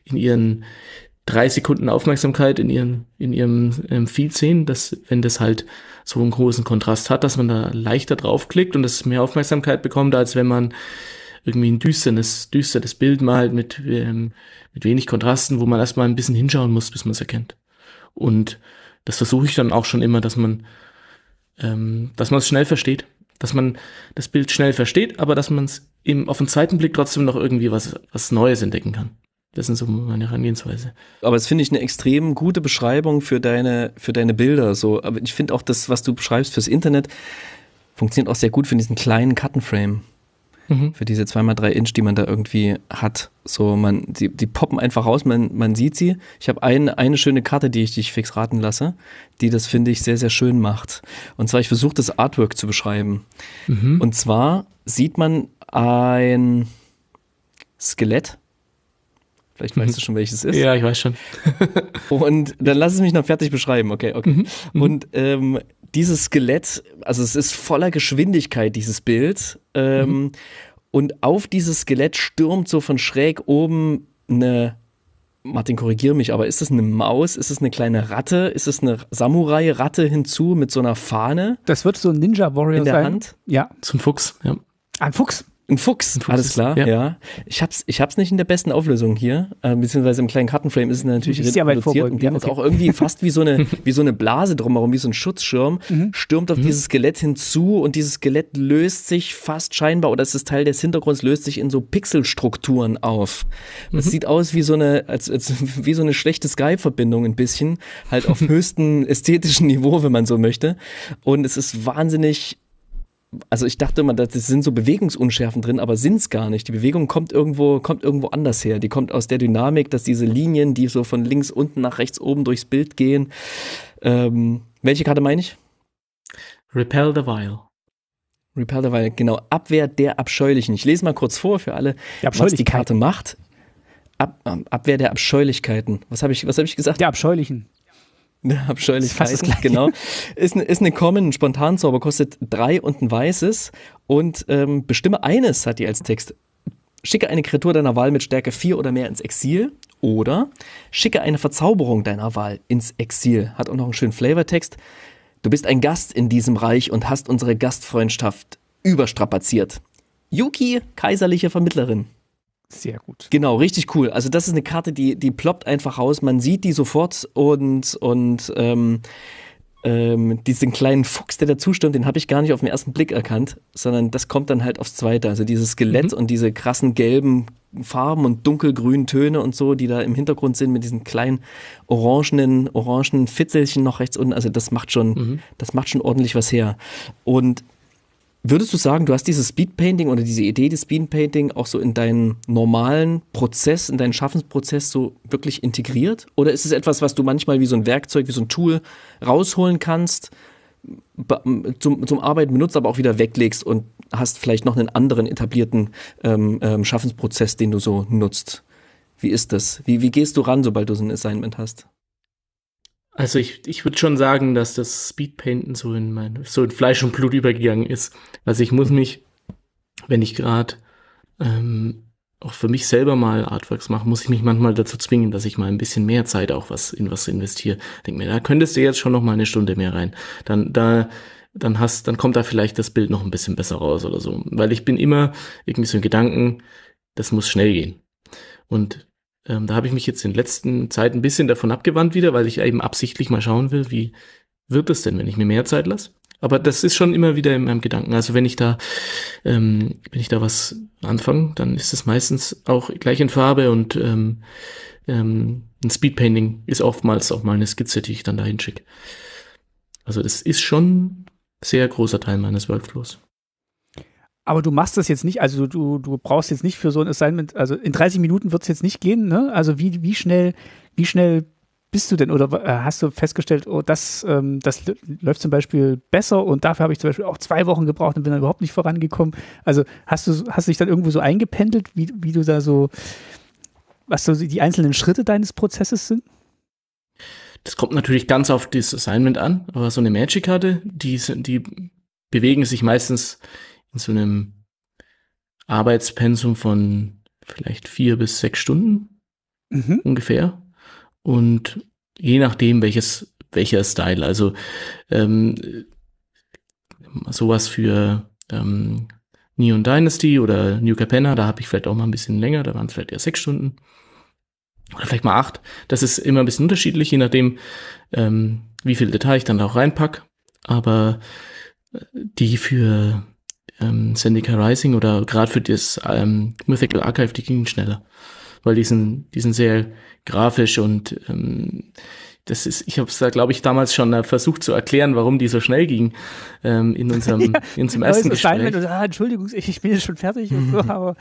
in ihren drei Sekunden Aufmerksamkeit in ihrem, in ihrem ähm, Feed sehen, dass wenn das halt so einen großen Kontrast hat, dass man da leichter draufklickt und das mehr Aufmerksamkeit bekommt, als wenn man irgendwie ein düsternes, düsteres Bild malt mit, ähm, mit wenig Kontrasten, wo man erstmal ein bisschen hinschauen muss, bis man es erkennt. Und das versuche ich dann auch schon immer, dass man ähm, dass man es schnell versteht, dass man das Bild schnell versteht, aber dass man es auf den zweiten Blick trotzdem noch irgendwie was, was Neues entdecken kann. Das ist so meine Herangehensweise. Aber das finde ich eine extrem gute Beschreibung für deine, für deine Bilder. So. Aber ich finde auch das, was du beschreibst fürs Internet, funktioniert auch sehr gut für diesen kleinen Cuttenframe. Mhm. Für diese 2x3 Inch, die man da irgendwie hat. So, man, die, die poppen einfach raus, man, man sieht sie. Ich habe ein, eine schöne Karte, die ich dich fix raten lasse, die das, finde ich, sehr, sehr schön macht. Und zwar, ich versuche das Artwork zu beschreiben. Mhm. Und zwar sieht man ein Skelett Vielleicht weißt mhm. du schon, welches es ist. Ja, ich weiß schon. <laughs> und dann lass es mich noch fertig beschreiben. Okay, okay. Mhm. Mhm. Und ähm, dieses Skelett, also es ist voller Geschwindigkeit, dieses Bild. Ähm, mhm. und auf dieses Skelett stürmt so von schräg oben eine Martin, korrigiere mich, aber ist das eine Maus? Ist es eine kleine Ratte? Ist es eine Samurai-Ratte hinzu mit so einer Fahne? Das wird so ein Ninja Warrior in der sein. Hand. Ja. So ein Fuchs. Ja. Ein Fuchs. Ein Fuchs, ein Fuchs alles klar, ja. ja. Ich hab's, ich hab's nicht in der besten Auflösung hier, äh, beziehungsweise im kleinen Kartenframe ist es natürlich reduziert und die ja, haben okay. es auch irgendwie <laughs> fast wie so, eine, wie so eine Blase drumherum, wie so ein Schutzschirm, mhm. stürmt auf mhm. dieses Skelett hinzu und dieses Skelett löst sich fast scheinbar, oder es ist Teil des Hintergrunds, löst sich in so Pixelstrukturen auf. Mhm. sieht aus wie so eine, als, als <laughs> wie so eine schlechte Skype-Verbindung ein bisschen, halt auf <laughs> höchstem ästhetischen Niveau, wenn man so möchte. Und es ist wahnsinnig also ich dachte immer, das sind so Bewegungsunschärfen drin, aber sind es gar nicht. Die Bewegung kommt irgendwo, kommt irgendwo anders her. Die kommt aus der Dynamik, dass diese Linien, die so von links unten nach rechts oben durchs Bild gehen. Ähm, welche Karte meine ich? Repel the Vile. Repel the Vile, genau. Abwehr der Abscheulichen. Ich lese mal kurz vor für alle, was die Karte macht. Ab, ähm, Abwehr der Abscheulichkeiten. Was habe ich, hab ich gesagt? Der Abscheulichen. Eine Abscheulichkeit, genau. Ist, ist eine Common, ein Spontanzauber, kostet drei und ein weißes. Und ähm, bestimme eines, hat die als Text. Schicke eine Kreatur deiner Wahl mit Stärke vier oder mehr ins Exil. Oder schicke eine Verzauberung deiner Wahl ins Exil. Hat auch noch einen schönen Flavortext. Du bist ein Gast in diesem Reich und hast unsere Gastfreundschaft überstrapaziert. Yuki, kaiserliche Vermittlerin. Sehr gut. Genau, richtig cool. Also das ist eine Karte, die, die ploppt einfach raus. Man sieht die sofort und, und ähm, ähm, diesen kleinen Fuchs, der dazustimmt, den habe ich gar nicht auf den ersten Blick erkannt, sondern das kommt dann halt aufs Zweite. Also dieses Skelett mhm. und diese krassen gelben Farben und dunkelgrünen Töne und so, die da im Hintergrund sind mit diesen kleinen orangenen, orangenen Fitzelchen noch rechts unten. Also das macht schon, mhm. das macht schon ordentlich was her. Und Würdest du sagen, du hast dieses Speedpainting oder diese Idee des Speedpainting auch so in deinen normalen Prozess, in deinen Schaffensprozess so wirklich integriert? Oder ist es etwas, was du manchmal wie so ein Werkzeug, wie so ein Tool rausholen kannst, zum, zum Arbeiten benutzt, aber auch wieder weglegst und hast vielleicht noch einen anderen etablierten ähm, ähm, Schaffensprozess, den du so nutzt? Wie ist das? Wie, wie gehst du ran, sobald du so ein Assignment hast? Also ich, ich würde schon sagen, dass das Speedpainten so in mein, so in Fleisch und Blut übergegangen ist. Also ich muss mich, wenn ich gerade ähm, auch für mich selber mal Artworks mache, muss ich mich manchmal dazu zwingen, dass ich mal ein bisschen mehr Zeit auch was in was investiere. Denk mir, da könntest du jetzt schon noch mal eine Stunde mehr rein. Dann da dann hast, dann kommt da vielleicht das Bild noch ein bisschen besser raus oder so, weil ich bin immer irgendwie so in Gedanken, das muss schnell gehen. Und ähm, da habe ich mich jetzt in letzter Zeit ein bisschen davon abgewandt wieder, weil ich eben absichtlich mal schauen will, wie wird es denn, wenn ich mir mehr Zeit lasse. Aber das ist schon immer wieder in meinem Gedanken. Also wenn ich da, ähm, wenn ich da was anfange, dann ist es meistens auch gleich in Farbe und ähm, ähm, ein Speedpainting ist oftmals auch mal eine Skizze, die ich dann dahin schicke. Also das ist schon sehr großer Teil meines Workflows. Aber du machst das jetzt nicht, also du, du brauchst jetzt nicht für so ein Assignment, also in 30 Minuten wird es jetzt nicht gehen, ne? Also wie, wie schnell, wie schnell bist du denn oder äh, hast du festgestellt, oh, das, ähm, das läuft zum Beispiel besser und dafür habe ich zum Beispiel auch zwei Wochen gebraucht und bin dann überhaupt nicht vorangekommen. Also hast du, hast du dich dann irgendwo so eingependelt, wie, wie du da so, was so die einzelnen Schritte deines Prozesses sind? Das kommt natürlich ganz auf das Assignment an, aber so eine Magic-Karte, die, die bewegen sich meistens in so einem Arbeitspensum von vielleicht vier bis sechs Stunden mhm. ungefähr. Und je nachdem, welches, welcher Style. Also ähm, sowas für ähm, Neon Dynasty oder New Capenna, da habe ich vielleicht auch mal ein bisschen länger, da waren es vielleicht eher sechs Stunden. Oder vielleicht mal acht. Das ist immer ein bisschen unterschiedlich, je nachdem, ähm, wie viel Detail ich dann da auch reinpack. Aber äh, die für ähm, Syndicate Rising oder gerade für das ähm, Mythical Archive, die gingen schneller. Weil die sind, die sind sehr grafisch und ähm, das ist, ich habe es da, glaube ich, damals schon äh, versucht zu erklären, warum die so schnell ging ähm, in unserem, <laughs> ja, in unserem ersten Gespräch. Steinwelt und, ah, Entschuldigung, ich, ich, bin jetzt schon fertig, und so, <laughs> aber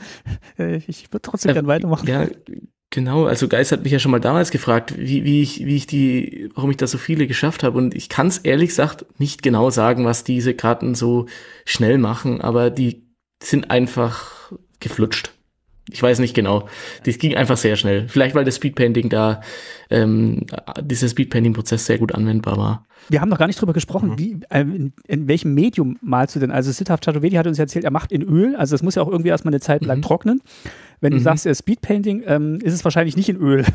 äh, ich würde trotzdem äh, gerne weitermachen. Ja, Genau, also Geist hat mich ja schon mal damals gefragt, wie, wie, ich, wie ich die, warum ich da so viele geschafft habe. Und ich kann es ehrlich gesagt nicht genau sagen, was diese Karten so schnell machen, aber die sind einfach geflutscht. Ich weiß nicht genau. Das ging einfach sehr schnell. Vielleicht weil das Speedpainting da, ähm, dieser Speedpainting-Prozess sehr gut anwendbar war. Wir haben noch gar nicht drüber gesprochen, mhm. wie, äh, in, in, welchem Medium malst du denn? Also Siddharth Chaturvedi hat uns erzählt, er macht in Öl, also das muss ja auch irgendwie erstmal eine Zeit lang mhm. trocknen. Wenn mhm. du sagst, äh, Speedpainting, ähm, ist es wahrscheinlich nicht in Öl.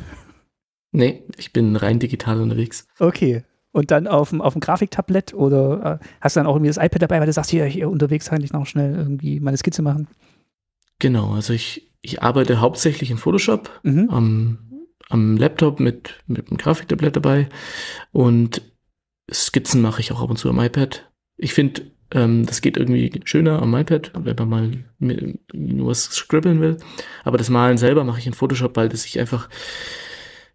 Nee, ich bin rein digital unterwegs. Okay. Und dann auf dem, auf dem Grafiktablett oder äh, hast du dann auch irgendwie das iPad dabei, weil du sagst, hier, hier unterwegs kann ich noch schnell irgendwie meine Skizze machen? Genau, also ich, ich arbeite hauptsächlich in Photoshop mhm. am, am Laptop mit, mit einem Grafiktablett dabei und Skizzen mache ich auch ab und zu am iPad. Ich finde, ähm, das geht irgendwie schöner am iPad, wenn man mal nur was scribbeln will. Aber das Malen selber mache ich in Photoshop, weil das sich einfach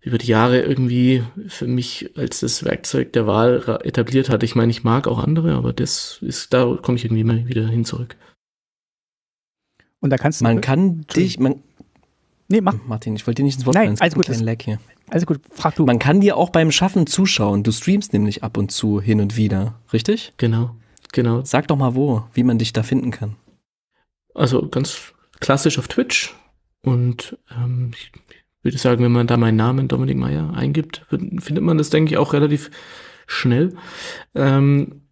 über die Jahre irgendwie für mich als das Werkzeug der Wahl etabliert hat. Ich meine, ich mag auch andere, aber das ist, da komme ich irgendwie immer wieder hin zurück. Und da kannst du. Man kann dich, man, Nee, mach. Martin, ich wollte dir nicht ins Wort Nein, fallen. Alles gut. Lag hier. Also gut, frag du. Man kann dir auch beim Schaffen zuschauen. Du streamst nämlich ab und zu hin und wieder, richtig? Genau. Genau. Sag doch mal wo, wie man dich da finden kann. Also ganz klassisch auf Twitch und ähm, ich würde sagen, wenn man da meinen Namen Dominik Meyer eingibt, findet man das, denke ich, auch relativ schnell. Ähm,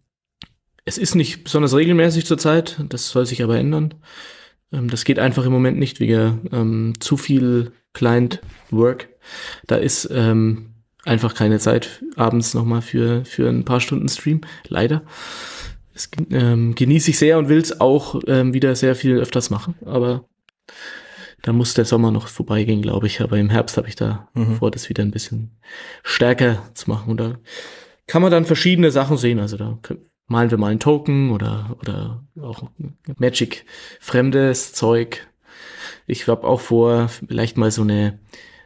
es ist nicht besonders regelmäßig zurzeit, das soll sich aber ändern. Ähm, das geht einfach im Moment nicht wegen ähm, zu viel Client-Work. Da ist ähm, einfach keine Zeit abends nochmal für, für ein paar Stunden Stream, leider das ähm, genieße ich sehr und will es auch ähm, wieder sehr viel öfters machen. Aber da muss der Sommer noch vorbeigehen, glaube ich. Aber im Herbst habe ich da mhm. vor, das wieder ein bisschen stärker zu machen. Und da kann man dann verschiedene Sachen sehen. Also da malen wir mal einen Token oder, oder auch Magic fremdes Zeug. Ich habe auch vor, vielleicht mal so eine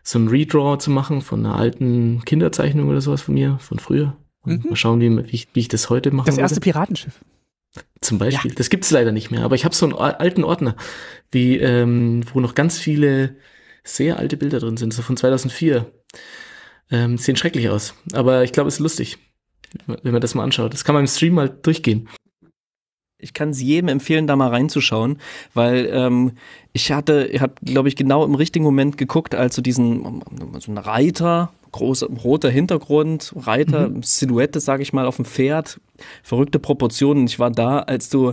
so ein Redraw zu machen von einer alten Kinderzeichnung oder sowas von mir, von früher. Mhm. Mal schauen, wie, wie, ich, wie, ich, das heute mache. Das erste würde. Piratenschiff. Zum Beispiel. Ja. Das es leider nicht mehr, aber ich habe so einen alten Ordner, die, ähm, wo noch ganz viele sehr alte Bilder drin sind, so von 2004. Ähm, sehen schrecklich aus, aber ich glaube, es ist lustig, wenn man das mal anschaut. Das kann man im Stream mal durchgehen. Ich kann es jedem empfehlen, da mal reinzuschauen, weil ähm, ich hatte, ich habe, glaube ich, genau im richtigen Moment geguckt, als so diesen oh so einen Reiter großer roter Hintergrund, Reiter, mhm. Silhouette, sage ich mal, auf dem Pferd, verrückte Proportionen. Ich war da, als du,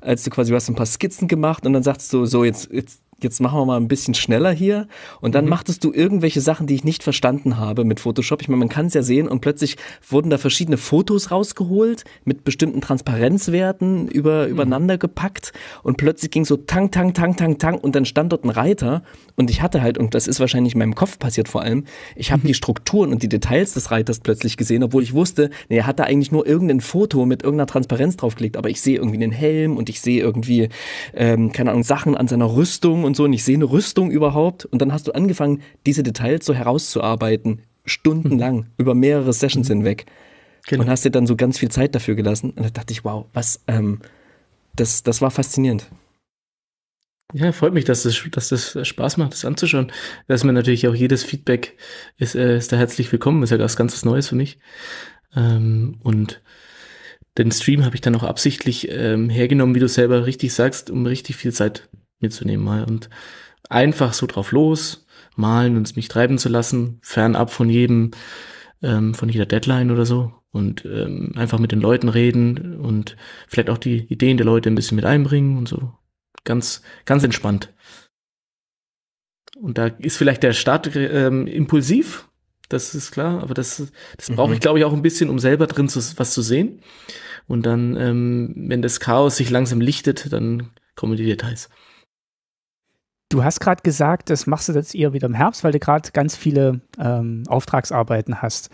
als du quasi, du hast ein paar Skizzen gemacht und dann sagst du, so, jetzt, jetzt jetzt machen wir mal ein bisschen schneller hier. Und dann mhm. machtest du irgendwelche Sachen, die ich nicht verstanden habe mit Photoshop. Ich meine, man kann es ja sehen und plötzlich wurden da verschiedene Fotos rausgeholt mit bestimmten Transparenzwerten über, mhm. übereinander gepackt und plötzlich ging so tang, tang, tang, tang, tang und dann stand dort ein Reiter und ich hatte halt, und das ist wahrscheinlich in meinem Kopf passiert vor allem, ich habe mhm. die Strukturen und die Details des Reiters plötzlich gesehen, obwohl ich wusste, nee, er hat da eigentlich nur irgendein Foto mit irgendeiner Transparenz draufgelegt, aber ich sehe irgendwie einen Helm und ich sehe irgendwie, ähm, keine Ahnung, Sachen an seiner Rüstung und und so und ich sehe eine Rüstung überhaupt. Und dann hast du angefangen, diese Details so herauszuarbeiten, stundenlang, mhm. über mehrere Sessions mhm. hinweg. Genau. Und hast dir dann so ganz viel Zeit dafür gelassen. Und da dachte ich, wow, was, ähm, das, das war faszinierend. Ja, freut mich, dass das, dass das Spaß macht, das anzuschauen. Dass man natürlich auch jedes Feedback ist, äh, ist da herzlich willkommen, ist ja was ganzes Neues für mich. Ähm, und den Stream habe ich dann auch absichtlich ähm, hergenommen, wie du selber richtig sagst, um richtig viel Zeit mitzunehmen mal und einfach so drauf los, malen und es mich treiben zu lassen, fernab von jedem, ähm, von jeder Deadline oder so und ähm, einfach mit den Leuten reden und vielleicht auch die Ideen der Leute ein bisschen mit einbringen und so. Ganz, ganz entspannt. Und da ist vielleicht der Start ähm, impulsiv, das ist klar, aber das, das mhm. brauche ich, mhm. glaube ich, auch ein bisschen, um selber drin zu, was zu sehen. Und dann, ähm, wenn das Chaos sich langsam lichtet, dann kommen die Details. Du hast gerade gesagt, das machst du jetzt eher wieder im Herbst, weil du gerade ganz viele ähm, Auftragsarbeiten hast.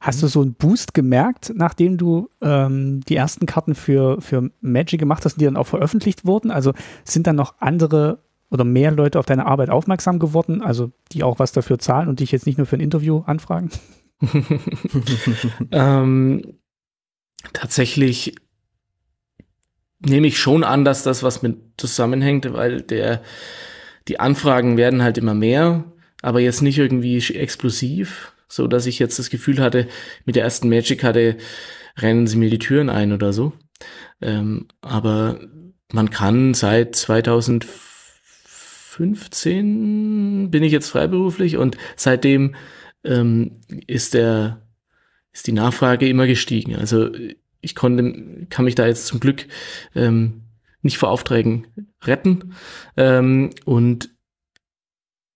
Hast du mhm. so einen Boost gemerkt, nachdem du ähm, die ersten Karten für, für Magic gemacht hast und die dann auch veröffentlicht wurden? Also sind dann noch andere oder mehr Leute auf deine Arbeit aufmerksam geworden, also die auch was dafür zahlen und dich jetzt nicht nur für ein Interview anfragen? <laughs> ähm, tatsächlich nehme ich schon an, dass das was mit zusammenhängt, weil der die Anfragen werden halt immer mehr, aber jetzt nicht irgendwie explosiv, so dass ich jetzt das Gefühl hatte, mit der ersten Magic-Karte rennen sie mir die Türen ein oder so. Ähm, aber man kann seit 2015 bin ich jetzt freiberuflich und seitdem ähm, ist der ist die Nachfrage immer gestiegen. Also ich konnte, kann mich da jetzt zum Glück ähm, nicht vor Aufträgen retten. Ähm, und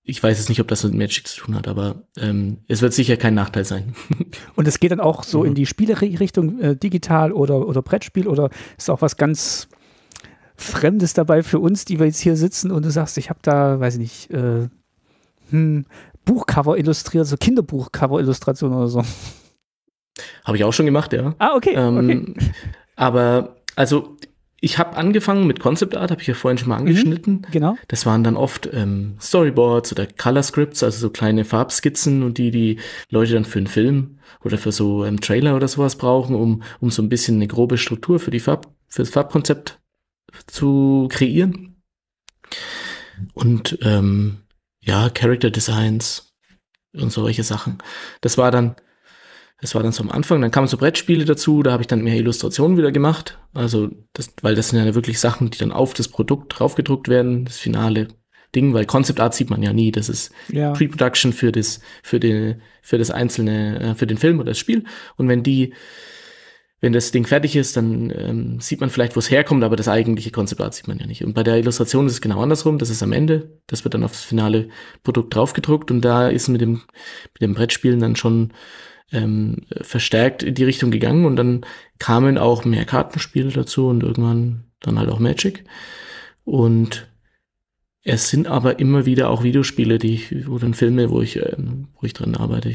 ich weiß jetzt nicht, ob das mit Magic zu tun hat, aber ähm, es wird sicher kein Nachteil sein. <laughs> Und es geht dann auch so mhm. in die Spielerichtung, äh, digital oder, oder Brettspiel oder ist auch was ganz Fremdes dabei für uns, die wir jetzt hier sitzen und du sagst, ich habe da, weiß ich nicht, äh, hm, Buchcover illustriert, so Kinderbuchcover-Illustration oder so. Habe ich auch schon gemacht, ja. Ah, okay. Ähm, okay. Aber also ich habe angefangen mit Concept Art, habe ich ja vorhin schon mal mhm, angeschnitten. Mhm, genau. Das waren dann oft ähm, Storyboards oder Color Scripts, also so kleine Farbskizzen und die die Leute dann für einen Film oder für so einen ähm, Trailer oder sowas brauchen, um um so ein bisschen eine grobe Struktur für die Farb für das Farbkonzept zu kreieren. Und ähm, ja, Character Designs und solche Sachen. Das war dann das war dann so am Anfang. Dann kamen so Brettspiele dazu, da habe ich dann mehr Illustrationen wieder gemacht. Also, das, weil das sind ja wirklich Sachen, die dann auf das Produkt draufgedruckt werden, das finale Ding, weil Concept Art sieht man ja nie. Das ist ja. Pre-Production für das, für den, für das einzelne, äh, für den Film oder das Spiel. Und wenn die, wenn das Ding fertig ist, dann ähm, sieht man vielleicht, wo es herkommt, aber das eigentliche Concept Art sieht man ja nicht. Und bei der Illustration ist es genau andersrum. Das ist am Ende. Das wird dann auf das finale Produkt draufgedruckt und da ist mit dem, mit dem Brettspielen dann schon ähm, verstärkt in die Richtung gegangen und dann kamen auch mehr Kartenspiele dazu und irgendwann dann halt auch Magic. Und es sind aber immer wieder auch Videospiele, die ich, oder Filme, wo ich, ähm, wo ich drin arbeite.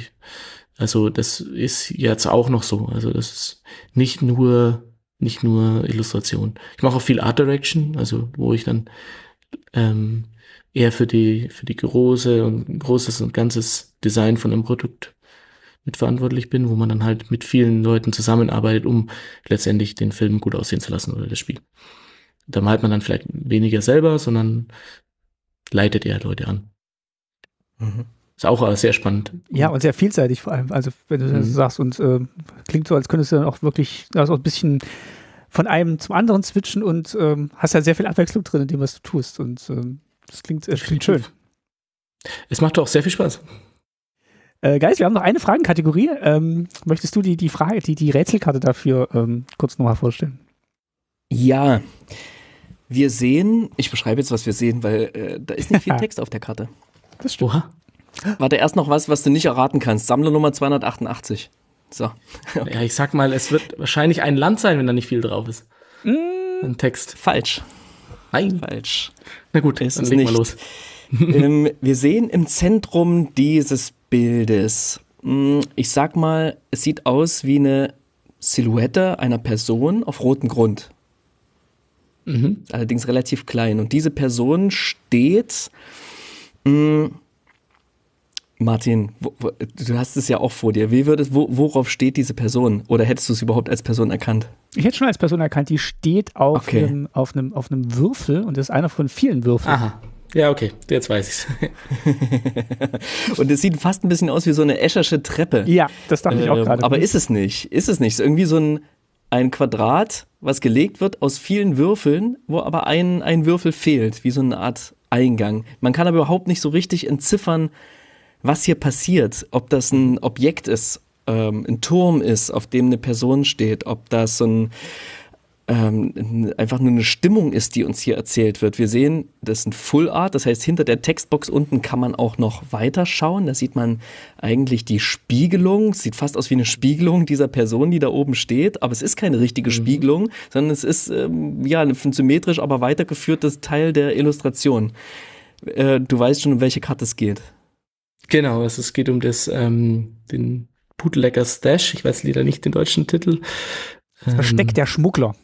Also das ist jetzt auch noch so. Also das ist nicht nur, nicht nur Illustration. Ich mache auch viel Art Direction, also wo ich dann ähm, eher für die, für die große und großes und ganzes Design von einem Produkt mitverantwortlich bin, wo man dann halt mit vielen Leuten zusammenarbeitet, um letztendlich den Film gut aussehen zu lassen oder das Spiel. Da malt man dann vielleicht weniger selber, sondern leitet eher Leute an. Mhm. Ist auch sehr spannend. Ja, und sehr vielseitig vor allem. Also, wenn du das mhm. sagst, und äh, klingt so, als könntest du dann auch wirklich also ein bisschen von einem zum anderen switchen und ähm, hast ja sehr viel Abwechslung drin in dem, was du tust. Und ähm, das klingt, äh, klingt schön. Es macht auch sehr viel Spaß. Äh, Geist, wir haben noch eine Fragenkategorie. Ähm, möchtest du die, die Frage, die, die Rätselkarte dafür ähm, kurz nochmal vorstellen? Ja. Wir sehen, ich beschreibe jetzt, was wir sehen, weil äh, da ist nicht viel <laughs> Text auf der Karte. Das stimmt. Oha. Warte, erst noch was, was du nicht erraten kannst. Sammler Nummer 288. So. Okay. <laughs> Ja, ich sag mal, es wird wahrscheinlich ein Land sein, wenn da nicht viel drauf ist. Mm. Ein Text. Falsch. Nein. Falsch. Na gut, es dann legen wir los ähm, wir sehen im Zentrum dieses Bildes, hm, ich sag mal, es sieht aus wie eine Silhouette einer Person auf rotem Grund. Mhm. Allerdings relativ klein. Und diese Person steht. Mh, hm, Martin, wo, wo, du hast es ja auch vor dir. Wie würdest, wo, worauf steht diese Person? Oder hättest du es überhaupt als Person erkannt? Ich hätte schon als Person erkannt. Die steht auf, okay. einem, auf, einem, auf einem Würfel und ist einer von vielen Würfeln. Aha. Ja, okay, jetzt weiß ich's. <laughs> und es sieht fast ein bisschen aus wie so eine Eschersche Treppe. Ja, das dachte äh, ich auch ähm, gerade. Aber ist es nicht, ist es nicht. Es ist irgendwie so ein, ein Quadrat, was gelegt wird aus vielen Würfeln, wo aber ein, ein Würfel fehlt, wie so eine Art Eingang. Man kann aber überhaupt nicht so richtig entziffern, was hier passiert, ob das ein Objekt ist, ähm, ein Turm ist, auf dem eine Person steht, ob das so ein ähm, einfach nur eine Stimmung ist, die uns hier erzählt wird. Wir sehen, das ist ein Full Art, das heißt, hinter der Textbox unten kann man auch noch weiter schauen. Da sieht man eigentlich die Spiegelung. Sieht fast aus wie eine Spiegelung dieser Person, die da oben steht. Aber es ist keine richtige mhm. Spiegelung, sondern es ist ähm, ja ein symmetrisch, aber weitergeführtes Teil der Illustration. Äh, du weißt schon, um welche Karte es geht. Genau, also es geht um das, ähm, den Bootlegger Stash. Ich weiß leider nicht den deutschen Titel. Versteckt ähm. der Schmuggler.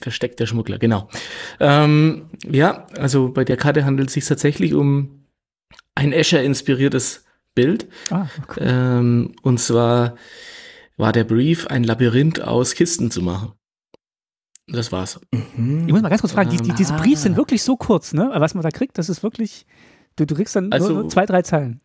Versteckter Schmuggler, genau. Ähm, ja, also bei der Karte handelt es sich tatsächlich um ein Escher-inspiriertes Bild. Ah, cool. ähm, und zwar war der Brief, ein Labyrinth aus Kisten zu machen. Das war's. Mhm. Ich muss mal ganz kurz fragen, die, die, diese Briefs sind ah. wirklich so kurz, ne? Was man da kriegt, das ist wirklich, du, du kriegst dann also, nur, nur zwei, drei Zeilen.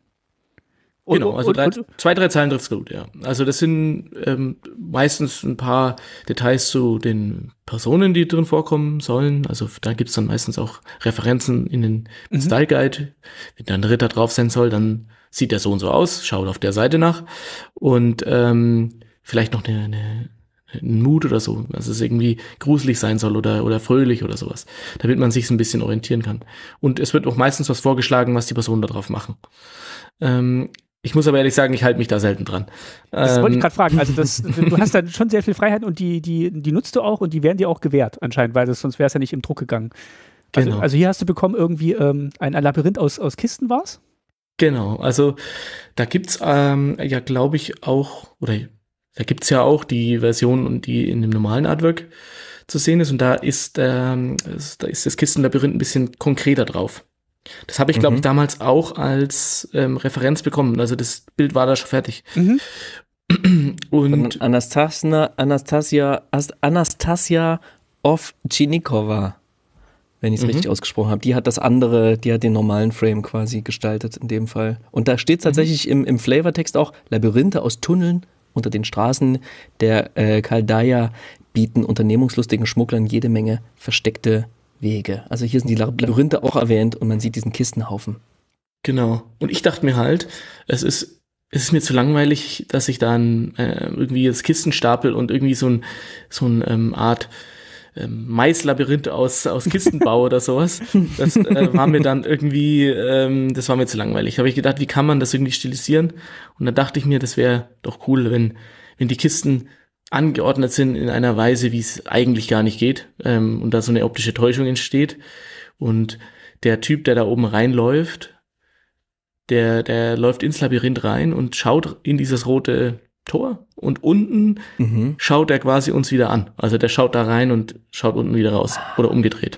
Und, genau, also und, drei, und, zwei, drei Zeilen trifft's gut, ja. Also das sind ähm, meistens ein paar Details zu den Personen, die drin vorkommen sollen. Also da gibt's dann meistens auch Referenzen in den mhm. Style Guide. Wenn da ein Ritter drauf sein soll, dann sieht der so und so aus, schaut auf der Seite nach. Und ähm, vielleicht noch eine, eine einen Mut oder so, dass es irgendwie gruselig sein soll oder, oder fröhlich oder sowas, damit man sich ein bisschen orientieren kann. Und es wird auch meistens was vorgeschlagen, was die Personen da drauf machen. Ähm, ich muss aber ehrlich sagen, ich halte mich da selten dran. Das ähm, wollte ich ähm, gerade fragen. Also das, <laughs> du hast da schon sehr viel Freiheit und die, die, die nutzt du auch und die werden dir auch gewährt anscheinend, weil das, sonst wäre es ja nicht im Druck gegangen. Also, genau. also hier hast du bekommen irgendwie ähm, ein Labyrinth aus, aus Kisten es? Genau, also da gibt's ähm, ja, glaube ich, auch, oder da gibt's ja auch die Version, die in dem normalen Artwork zu sehen ist. Und da ist, ähm, da ist das Kistenlabyrinth ein bisschen konkreter drauf. Das habe ich, glaube ich, mhm. damals auch als ähm, Referenz bekommen. Also das Bild war da schon fertig. Mhm. <clears throat> Und Anastasia, Anastasia, Anastasia Ovchinikova, wenn ich es mhm. richtig ausgesprochen habe. Die hat das andere, die hat den normalen Frame quasi gestaltet in dem Fall. Und da steht mhm. tatsächlich im, im Flavortext auch, Labyrinthe aus Tunneln unter den Straßen der äh, Kaldaya bieten unternehmungslustigen Schmugglern jede Menge versteckte Wege. Also hier sind die Labyrinthe auch erwähnt und man sieht diesen Kistenhaufen. Genau. Und ich dachte mir halt, es ist, es ist mir zu langweilig, dass ich dann äh, irgendwie das Kistenstapel und irgendwie so ein, so ein ähm, Art ähm, Maislabyrinth aus, aus Kistenbau oder sowas. Das äh, war mir dann irgendwie, ähm, das war mir zu langweilig. Da Habe ich gedacht, wie kann man das irgendwie stilisieren? Und da dachte ich mir, das wäre doch cool, wenn, wenn die Kisten angeordnet sind in einer Weise, wie es eigentlich gar nicht geht ähm, und da so eine optische Täuschung entsteht. Und der Typ, der da oben reinläuft, der, der läuft ins Labyrinth rein und schaut in dieses rote Tor und unten mhm. schaut er quasi uns wieder an. Also der schaut da rein und schaut unten wieder raus oder umgedreht.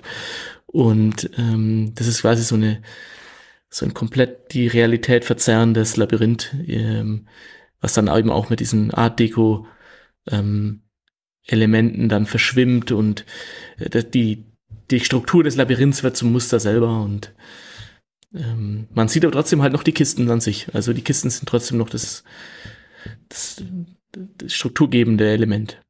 Und ähm, das ist quasi so eine so ein komplett die Realität verzerrendes Labyrinth, ähm, was dann eben auch mit diesen Art Deco ähm, Elementen dann verschwimmt und äh, die, die Struktur des Labyrinths wird zum Muster selber und ähm, man sieht aber trotzdem halt noch die Kisten an sich. Also die Kisten sind trotzdem noch das, das, das strukturgebende Element.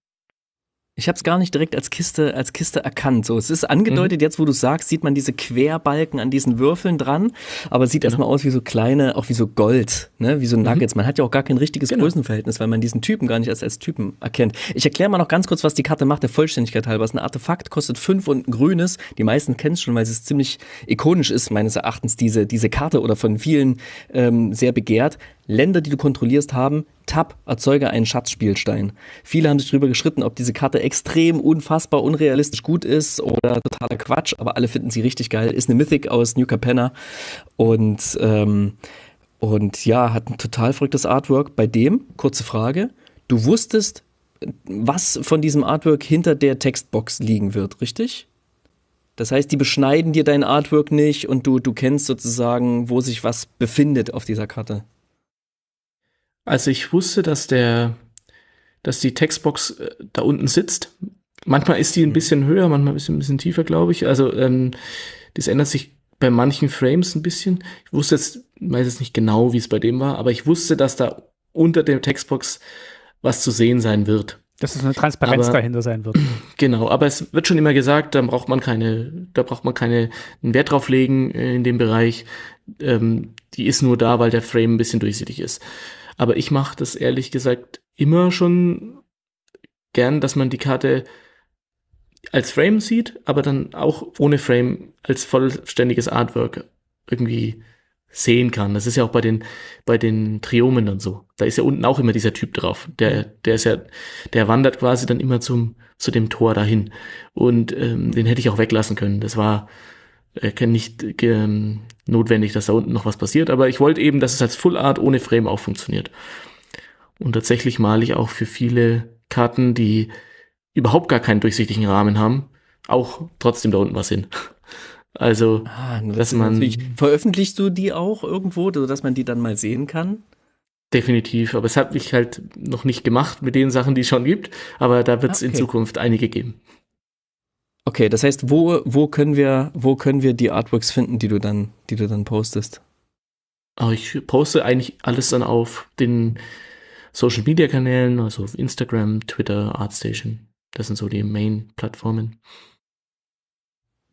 Ich habe es gar nicht direkt als Kiste, als Kiste erkannt. So, es ist angedeutet, mhm. jetzt wo du sagst, sieht man diese Querbalken an diesen Würfeln dran, aber sieht genau. erstmal aus wie so kleine, auch wie so Gold, ne? wie so mhm. Nuggets. Mhm. Man hat ja auch gar kein richtiges genau. Größenverhältnis, weil man diesen Typen gar nicht als, als Typen erkennt. Ich erkläre mal noch ganz kurz, was die Karte macht, der Vollständigkeit halber. Es ist ein Artefakt, kostet fünf und ein grünes. Die meisten kennen es schon, weil es ziemlich ikonisch ist, meines Erachtens, diese, diese Karte oder von vielen ähm, sehr begehrt. Länder, die du kontrollierst, haben Tab, erzeuge einen Schatzspielstein. Viele haben sich darüber geschritten, ob diese Karte extrem unfassbar unrealistisch gut ist oder totaler Quatsch, aber alle finden sie richtig geil. Ist eine Mythic aus New Capenna und, ähm, und ja, hat ein total verrücktes Artwork. Bei dem, kurze Frage, du wusstest, was von diesem Artwork hinter der Textbox liegen wird, richtig? Das heißt, die beschneiden dir dein Artwork nicht und du, du kennst sozusagen, wo sich was befindet auf dieser Karte. Also ich wusste, dass der, dass die Textbox äh, da unten sitzt. Manchmal ist die ein mhm. bisschen höher, manchmal ist sie ein bisschen tiefer, glaube ich. Also ähm, das ändert sich bei manchen Frames ein bisschen. Ich wusste jetzt, weiß jetzt nicht genau, wie es bei dem war, aber ich wusste, dass da unter der Textbox was zu sehen sein wird. Dass es eine Transparenz aber, dahinter sein wird. <clears throat> Genau, aber es wird schon immer gesagt, da braucht man keine, da braucht man keine einen Wert drauf legen äh, in dem Bereich. Ähm, die ist nur da, weil der Frame ein bisschen durchsichtig ist. Aber ich mache das ehrlich gesagt immer schon gern, dass man die Karte als Frame sieht, aber dann auch ohne Frame als vollständiges Artwork irgendwie sehen kann. Das ist ja auch bei den, bei den Triomen dann so. Da ist ja unten auch immer dieser Typ drauf. Der, der ist ja, der wandert quasi dann immer zum, zu dem Tor dahin. Und ähm, den hätte ich auch weglassen können. Das war, äh, nicht ähm, notwendig, dass da unten noch was passiert. Aber ich wollte eben, dass es als Full Art ohne Frame auch funktioniert. Und tatsächlich male ich auch für viele Karten, die überhaupt gar keinen durchsichtigen Rahmen haben, auch trotzdem da unten was hin. <laughs> Also, ah, dass man. Veröffentlichst du die auch irgendwo, sodass man die dann mal sehen kann? Definitiv, aber es hat mich halt noch nicht gemacht mit den Sachen, die es schon gibt, aber da wird es okay. in Zukunft einige geben. Okay, das heißt, wo, wo, können wir, wo können wir die Artworks finden, die du dann, die du dann postest? Aber ah, ich poste eigentlich alles dann auf den Social Media Kanälen, also auf Instagram, Twitter, Artstation. Das sind so die Main-Plattformen.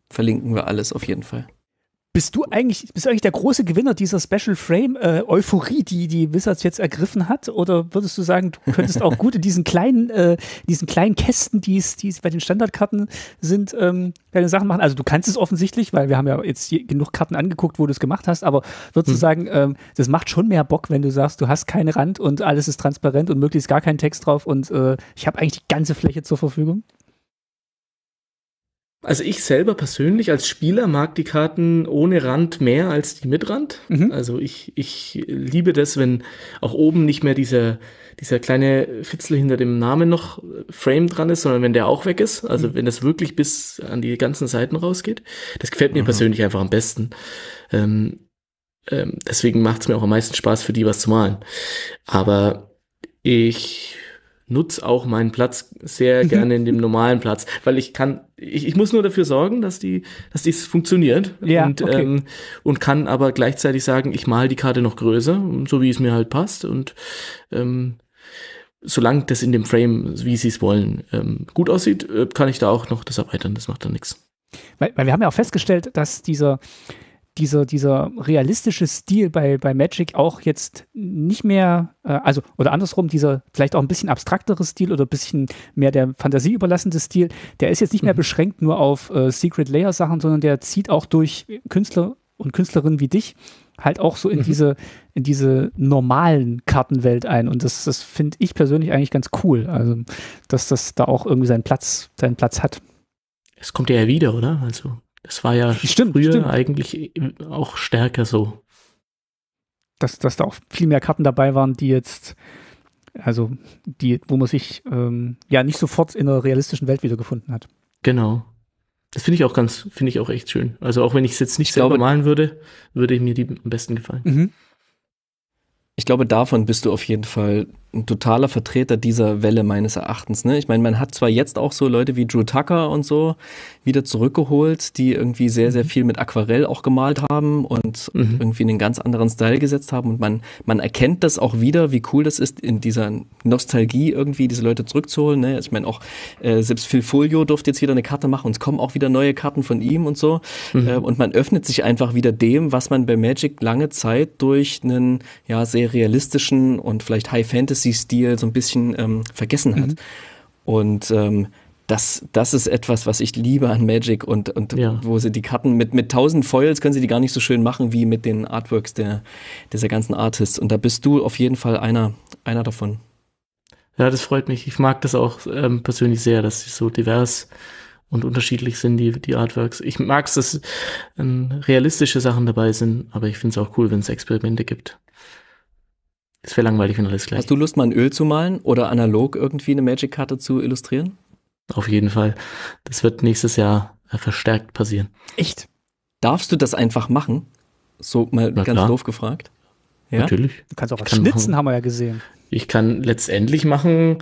Verlinken wir alles auf jeden Fall. Bist du eigentlich, bist du eigentlich der große Gewinner dieser Special Frame äh, Euphorie, die die Wizards jetzt ergriffen hat? Oder würdest du sagen, du könntest auch gut in diesen kleinen, äh, diesen kleinen Kästen, die es, die es bei den Standardkarten sind, ähm, deine Sachen machen? Also du kannst es offensichtlich, weil wir haben ja jetzt genug Karten angeguckt, wo du es gemacht hast. Aber würdest hm. du sagen, ähm, das macht schon mehr Bock, wenn du sagst, du hast keinen Rand und alles ist transparent und möglichst gar keinen Text drauf und äh, ich habe eigentlich die ganze Fläche zur Verfügung? Also ich selber persönlich als Spieler mag die Karten ohne Rand mehr als die mit Rand. Mhm. Also ich, ich liebe das, wenn auch oben nicht mehr dieser, dieser kleine Fitzel hinter dem Namen noch äh, Frame dran ist, sondern wenn der auch weg ist. Also mhm. wenn das wirklich bis an die ganzen Seiten rausgeht. Das gefällt mir mhm. persönlich einfach am besten. Ähm, ähm, deswegen macht es mir auch am meisten Spaß, für die was zu malen. Aber ich nutze auch meinen Platz sehr mhm. gerne in dem normalen Platz, weil ich kann, ich, ich muss nur dafür sorgen, dass die, dass dies funktioniert ja, und, okay. ähm, und kann aber gleichzeitig sagen, ich male die Karte noch größer, so wie es mir halt passt und ähm, solange das in dem Frame, wie sie es wollen, ähm, gut aussieht, äh, kann ich da auch noch das erweitern, das macht dann nichts. Weil, weil wir haben ja auch festgestellt, dass dieser dieser, dieser realistische Stil bei, bei Magic auch jetzt nicht mehr, äh, also oder andersrum, dieser vielleicht auch ein bisschen abstraktere Stil oder ein bisschen mehr der Fantasie überlassende Stil, der ist jetzt nicht mehr mhm. beschränkt nur auf äh, Secret Layer Sachen, sondern der zieht auch durch Künstler und Künstlerinnen wie dich halt auch so in mhm. diese, in diese normalen Kartenwelt ein. Und das, das finde ich persönlich eigentlich ganz cool. Also, dass das da auch irgendwie seinen Platz, seinen Platz hat. Es kommt ja wieder, oder? Also das war ja stimmt, früher stimmt. eigentlich äh, auch stärker so. Dass, dass da auch viel mehr Karten dabei waren, die jetzt, also die, wo man sich ähm, ja nicht sofort in einer realistischen Welt wiedergefunden hat. Genau. Das finde ich auch ganz, finde ich auch echt schön. Also auch wenn ich es jetzt nicht ich selber glaube, malen würde, würde mir die am besten gefallen. Mhm. Ich glaube, davon bist du auf jeden Fall ein totaler Vertreter dieser Welle meines Erachtens. Ne? Ich meine, man hat zwar jetzt auch so Leute wie Drew Tucker und so wieder zurückgeholt, die irgendwie sehr, sehr mhm. viel mit Aquarell auch gemalt haben und mhm. irgendwie einen ganz anderen Style gesetzt haben. Und man, man erkennt das auch wieder, wie cool das ist, in dieser Nostalgie irgendwie diese Leute zurückzuholen. Ne? Ich meine, auch äh, selbst Phil Folio durfte jetzt wieder eine Karte machen und es kommen auch wieder neue Karten von ihm und so. Mhm. Äh, und man öffnet sich einfach wieder dem, was man bei Magic lange Zeit durch einen ja, sehr realistischen und vielleicht High Fantasy Taxi-Stil so ein bisschen ähm, vergessen hat. Mhm. Und ähm, das, das ist etwas, was ich liebe an Magic und, und ja. wo sie die Karten mit, mit 1000 Foils können sie die gar nicht so schön machen wie mit den Artworks der, dieser ganzen Artists. Und da bist du auf jeden Fall einer, einer davon. Ja, das freut mich. Ich mag das auch ähm, persönlich sehr, dass sie so divers und unterschiedlich sind, die, die Artworks. Ich mag es, dass ähm, realistische Sachen dabei sind, aber ich finde es auch cool, wenn es Experimente gibt. Das wäre langweilig, wenn alles gleich Hast du Lust, mal ein Öl zu malen oder analog irgendwie eine Magic-Karte zu illustrieren? Auf jeden Fall. Das wird nächstes Jahr äh, verstärkt passieren. Echt? Darfst du das einfach machen? So mal Na ganz klar. doof gefragt. Ja? Natürlich. Du kannst auch was kann schnitzen, machen. haben wir ja gesehen. Ich kann letztendlich machen,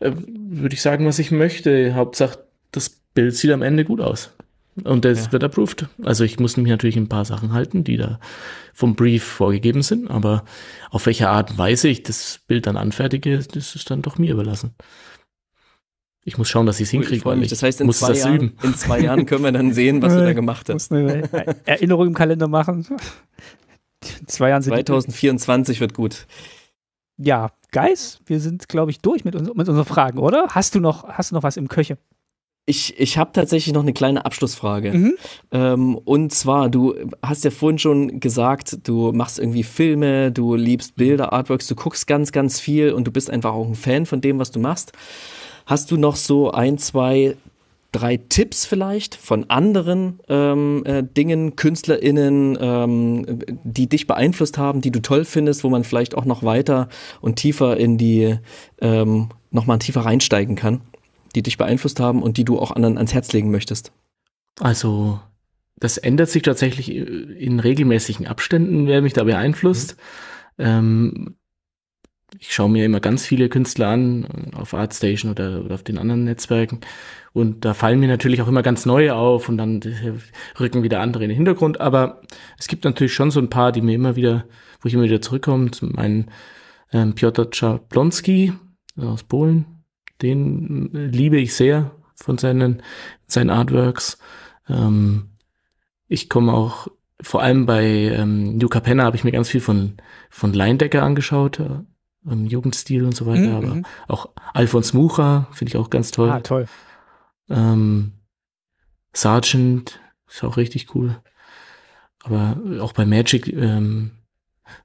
äh, würde ich sagen, was ich möchte. Hauptsache, das Bild sieht am Ende gut aus. Und das ja. wird approved. Also ich muss mich natürlich ein paar Sachen halten, die da vom Brief vorgegeben sind, aber auf welche Art und Weise ich das Bild dann anfertige, das ist dann doch mir überlassen. Ich muss schauen, dass ich es hinkriege, weil ich das heißt, muss das Jahren, üben. In zwei Jahren können wir dann sehen, was du da gemacht hast. Erinnerung im Kalender machen. In zwei Jahren sind 2024 wird gut. Ja, Guys, wir sind, glaube ich, durch mit, uns, mit unseren Fragen, oder? Hast du noch, hast du noch was im Köche? Ich, ich habe tatsächlich noch eine kleine Abschlussfrage. Mhm. Ähm, und zwar, du hast ja vorhin schon gesagt, du machst irgendwie Filme, du liebst Bilder, Artworks, du guckst ganz, ganz viel und du bist einfach auch ein Fan von dem, was du machst. Hast du noch so ein, zwei, drei Tipps vielleicht von anderen ähm, äh, Dingen, KünstlerInnen, ähm, die dich beeinflusst haben, die du toll findest, wo man vielleicht auch noch weiter und tiefer in die, ähm, nochmal tiefer reinsteigen kann? die dich beeinflusst haben und die du auch anderen ans Herz legen möchtest? Also, das ändert sich tatsächlich äh, in regelmäßigen Abständen, wer mich da beeinflusst. Mhm. Ähm, ich schaue mir immer ganz viele Künstler an, auf Artstation oder, oder, auf den anderen Netzwerken. Und da fallen mir natürlich auch immer ganz neue auf und dann äh, rücken wieder andere in den Hintergrund. Aber es gibt natürlich schon so ein paar, die mir immer wieder, wo ich immer wieder zurückkomme. Zum einen ähm, Piotr Czaplonski aus Polen, den liebe ich sehr von seinen, seinen Artworks. Ähm, ich komme auch, vor allem bei ähm, Luca Penner habe ich mir ganz viel von, von Leindecker angeschaut, äh, im Jugendstil und so weiter. Mhm. Aber mhm. auch Alfons Mucha finde ich auch ganz toll. Ah, toll. Ähm, Sargent ist auch richtig cool. Aber auch bei Magic ähm,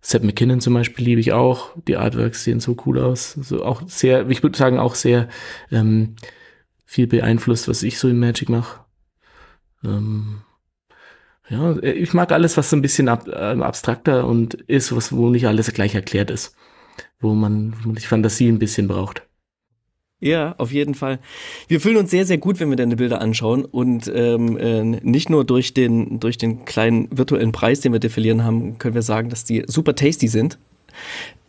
Seth McKinnon zum Beispiel liebe ich auch. Die Artworks sehen so cool aus. So also auch sehr, ich würde sagen, auch sehr ähm, viel beeinflusst, was ich so in Magic mache. Ähm, ja, ich mag alles, was so ein bisschen ab, äh, abstrakter und ist, was wo nicht alles gleich erklärt ist. Wo man, wo man die Fantasie ein bisschen braucht. Ja, auf jeden Fall. Wir fühlen uns sehr, sehr gut, wenn wir deine Bilder anschauen und ähm, äh, nicht nur durch den, durch den kleinen virtuellen Preis, den wir defilieren haben, können wir sagen, dass die super tasty sind.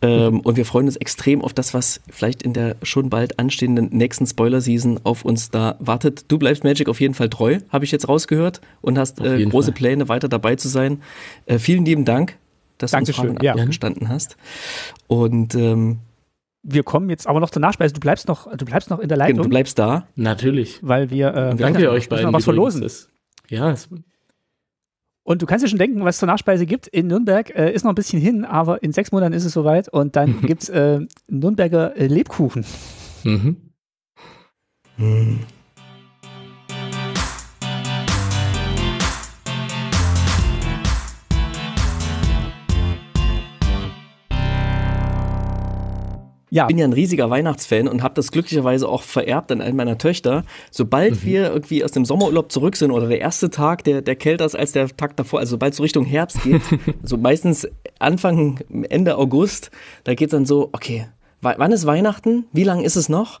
Ähm, und wir freuen uns extrem auf das, was vielleicht in der schon bald anstehenden nächsten Spoiler-Season auf uns da wartet. Du bleibst Magic auf jeden Fall treu, habe ich jetzt rausgehört und hast äh, große Fall. Pläne, weiter dabei zu sein. Äh, vielen lieben Dank, dass Dankeschön. du uns Fragen ja. gestanden hast. Und ähm, wir kommen jetzt aber noch zur Nachspeise. Du bleibst noch, du bleibst noch in der genau, Leitung. Du bleibst da. Natürlich. Weil wir äh, Danke euch beiden, noch was verlosen. Ist. Ja. Und du kannst dir schon denken, was es zur Nachspeise gibt. In Nürnberg äh, ist noch ein bisschen hin, aber in sechs Monaten ist es soweit und dann <laughs> gibt es äh, Nürnberger äh, Lebkuchen. Mhm. Mhm. ja. bin ja ein riesiger Weihnachtsfan und habe das glücklicherweise auch vererbt an einen meiner Töchter. Sobald mhm. wir irgendwie aus dem Sommerurlaub zurück sind oder der erste Tag, der, der kälter ist als der Tag davor, also sobald es so Richtung Herbst geht, <laughs> so meistens Anfang, Ende August, da geht es dann so, okay, wann ist Weihnachten? Wie lang ist es noch?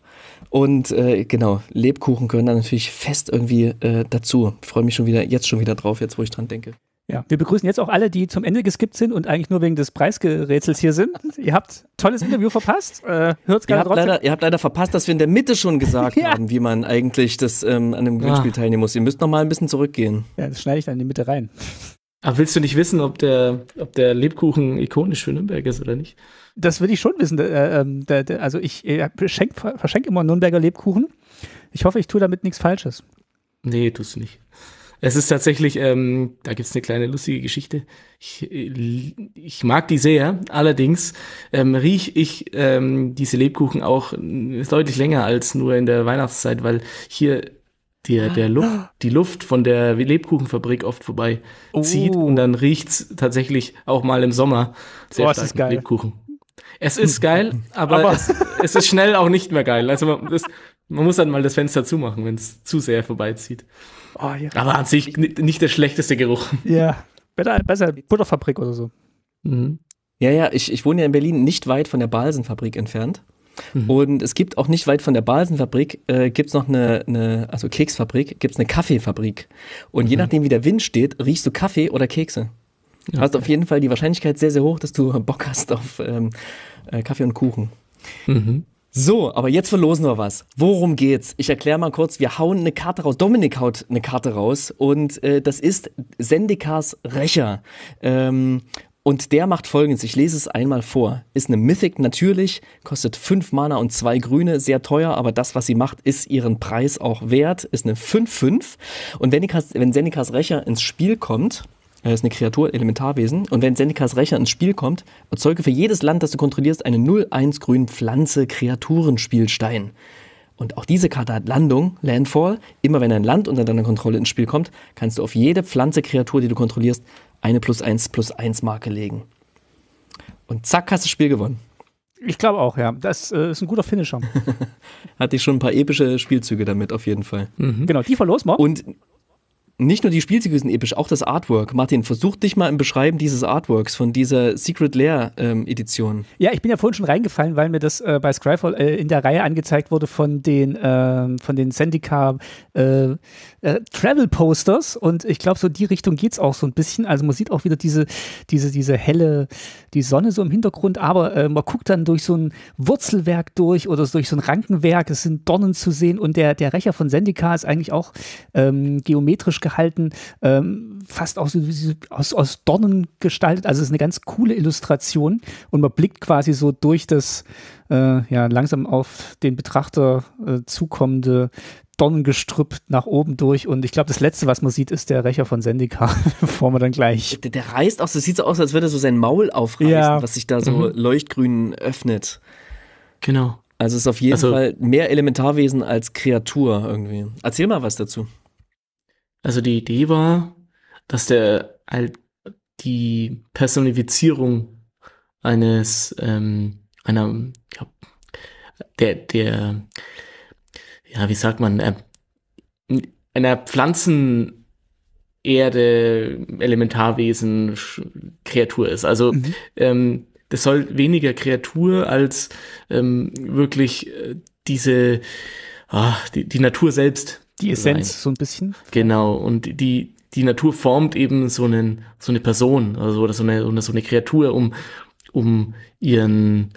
Und äh, genau, Lebkuchen gehören dann natürlich fest irgendwie äh, dazu. Freue mich schon wieder, jetzt schon wieder drauf, jetzt wo ich dran denke. Ja, wir begrüßen jetzt auch alle, die zum Ende geskippt sind und eigentlich nur wegen des Preisgerätsels hier sind. <laughs> Ihr habt tolles Interview verpasst. Äh, hört's gerne ihr, habt leider, ihr habt leider verpasst, dass wir in der Mitte schon gesagt <laughs> ja. haben, wie man eigentlich das ähm, an einem ah. Gewinnspiel ah. teilnehmen muss. Ihr müsst noch mal ein bisschen zurückgehen. Ja, das schneide ich dann in die Mitte rein. <laughs> Ach, willst du nicht wissen, ob der, ob der Lebkuchen ikonisch für Nürnberg ist oder nicht? Das würde ich schon wissen. Äh, äh, also ich äh, schenk, verschenke immer Nürnberger Lebkuchen. Ich hoffe, ich tue damit nichts Falsches. Nee, tust du nicht. Es ist tatsächlich, ähm, da gibt's eine kleine lustige Geschichte. Ich, ich mag die sehr, allerdings ähm, riech ich ähm, diese Lebkuchen auch deutlich länger als nur in der Weihnachtszeit, weil hier der, der Luft, die Luft von der Lebkuchenfabrik oft vorbei zieht oh. und dann riecht's tatsächlich auch mal im Sommer sehr oh, stark nach Lebkuchen. Es ist geil, mhm. aber, aber. Es, es, ist schnell auch nicht mehr geil. Also <laughs> das, man muss dann halt mal das Fenster zumachen, wenn es zu sehr vorbeizieht. Oh, ja. Aber an sich nicht der schlechteste Geruch. Ja, <laughs> besser, besser Butterfabrik oder so. Mhm. Ja, ja, ich, ich wohne ja in Berlin nicht weit von der Balsenfabrik entfernt. Mhm. Und es gibt auch nicht weit von der Balsenfabrik, äh, gibt es noch eine, eine, also Keksfabrik, gibt es eine Kaffeefabrik. Und mhm. je nachdem, wie der Wind steht, riechst du Kaffee oder Kekse. Ja, hast auf jeden Fall die Wahrscheinlichkeit sehr, sehr hoch, dass du Bock hast auf ähm, äh, Kaffee und Kuchen. Mhm. So, aber jetzt verlosen wir was. Worum geht's? Ich erkläre mal kurz, wir hauen eine Karte raus. Dominik haut eine Karte raus und äh, das ist Sendikas Rächer. Ähm, und der macht folgendes, ich lese es einmal vor. Ist eine Mythic natürlich, kostet 5 Mana und 2 Grüne, sehr teuer, aber das, was sie macht, ist ihren Preis auch wert. Ist eine 5-5. Und wenn, Sendikas Rächer ins Spiel kommt, er äh, ist eine Kreatur, Elementarwesen. Und wenn Senecas Rächer ins Spiel kommt, erzeuge für jedes Land, das du kontrollierst, einen 0-1 grünen Pflanze-Kreaturenspielstein. Und auch diese Karte hat Landung, Landfall. Immer wenn ein Land unter deiner Kontrolle ins Spiel kommt, kannst du auf jede Pflanze-Kreatur, die du kontrollierst, eine plus 1 plus 1 Marke legen. Und zack, hast du das Spiel gewonnen. Ich glaube auch, ja. Das äh, ist ein guter Finisher. <laughs> Hatte ich schon ein paar epische Spielzüge damit, auf jeden Fall. Mhm. Genau, die verlosen wir. Und nicht nur die Spielzüge sind episch, auch das Artwork. Martin, versuch dich mal im Beschreiben dieses Artworks von dieser Secret Lair ähm, Edition. Ja, ich bin ja vorhin schon reingefallen, weil mir das äh, bei Scryfall äh, in der Reihe angezeigt wurde von den, äh, von den Sendika äh, äh, Travel Posters und ich glaube, so in die Richtung geht es auch so ein bisschen. Also man sieht auch wieder diese, diese, diese helle, die Sonne so im Hintergrund, aber äh, man guckt dann durch so ein Wurzelwerk durch oder durch so ein Rankenwerk, es sind Dornen zu sehen und der, der Rächer von Sendika ist eigentlich auch ähm, geometrisch gehalten, ähm, fast auch so, aus, aus Dornen gestaltet. Also es ist eine ganz coole Illustration und man blickt quasi so durch das äh, ja, langsam auf den Betrachter äh, zukommende Donnengestrüpp nach oben durch. Und ich glaube, das Letzte, was man sieht, ist der Rächer von Sendika, <laughs> bevor man dann gleich. Der, der, reißt auch, das sieht so aus, als würde er so sein Maul aufreißen, ja. was sich da so mhm. leuchtgrün öffnet. Genau. Also es ist auf jeden also, Fall mehr Elementarwesen als Kreatur irgendwie. Erzähl mal was dazu. Also die Idee war, dass der die Personifizierung eines ähm, einer ja, der der ja, wie sagt man, äh, einer Pflanzen, Erde, Elementarwesen, Kreatur ist. Also mhm. ähm, das soll weniger Kreatur als ähm, wirklich äh, diese, oh, die, die Natur selbst. Die Essenz sein. so ein bisschen. Genau, und die, die Natur formt eben so, einen, so eine Person also, oder so eine, oder so eine Kreatur, um, um ihren,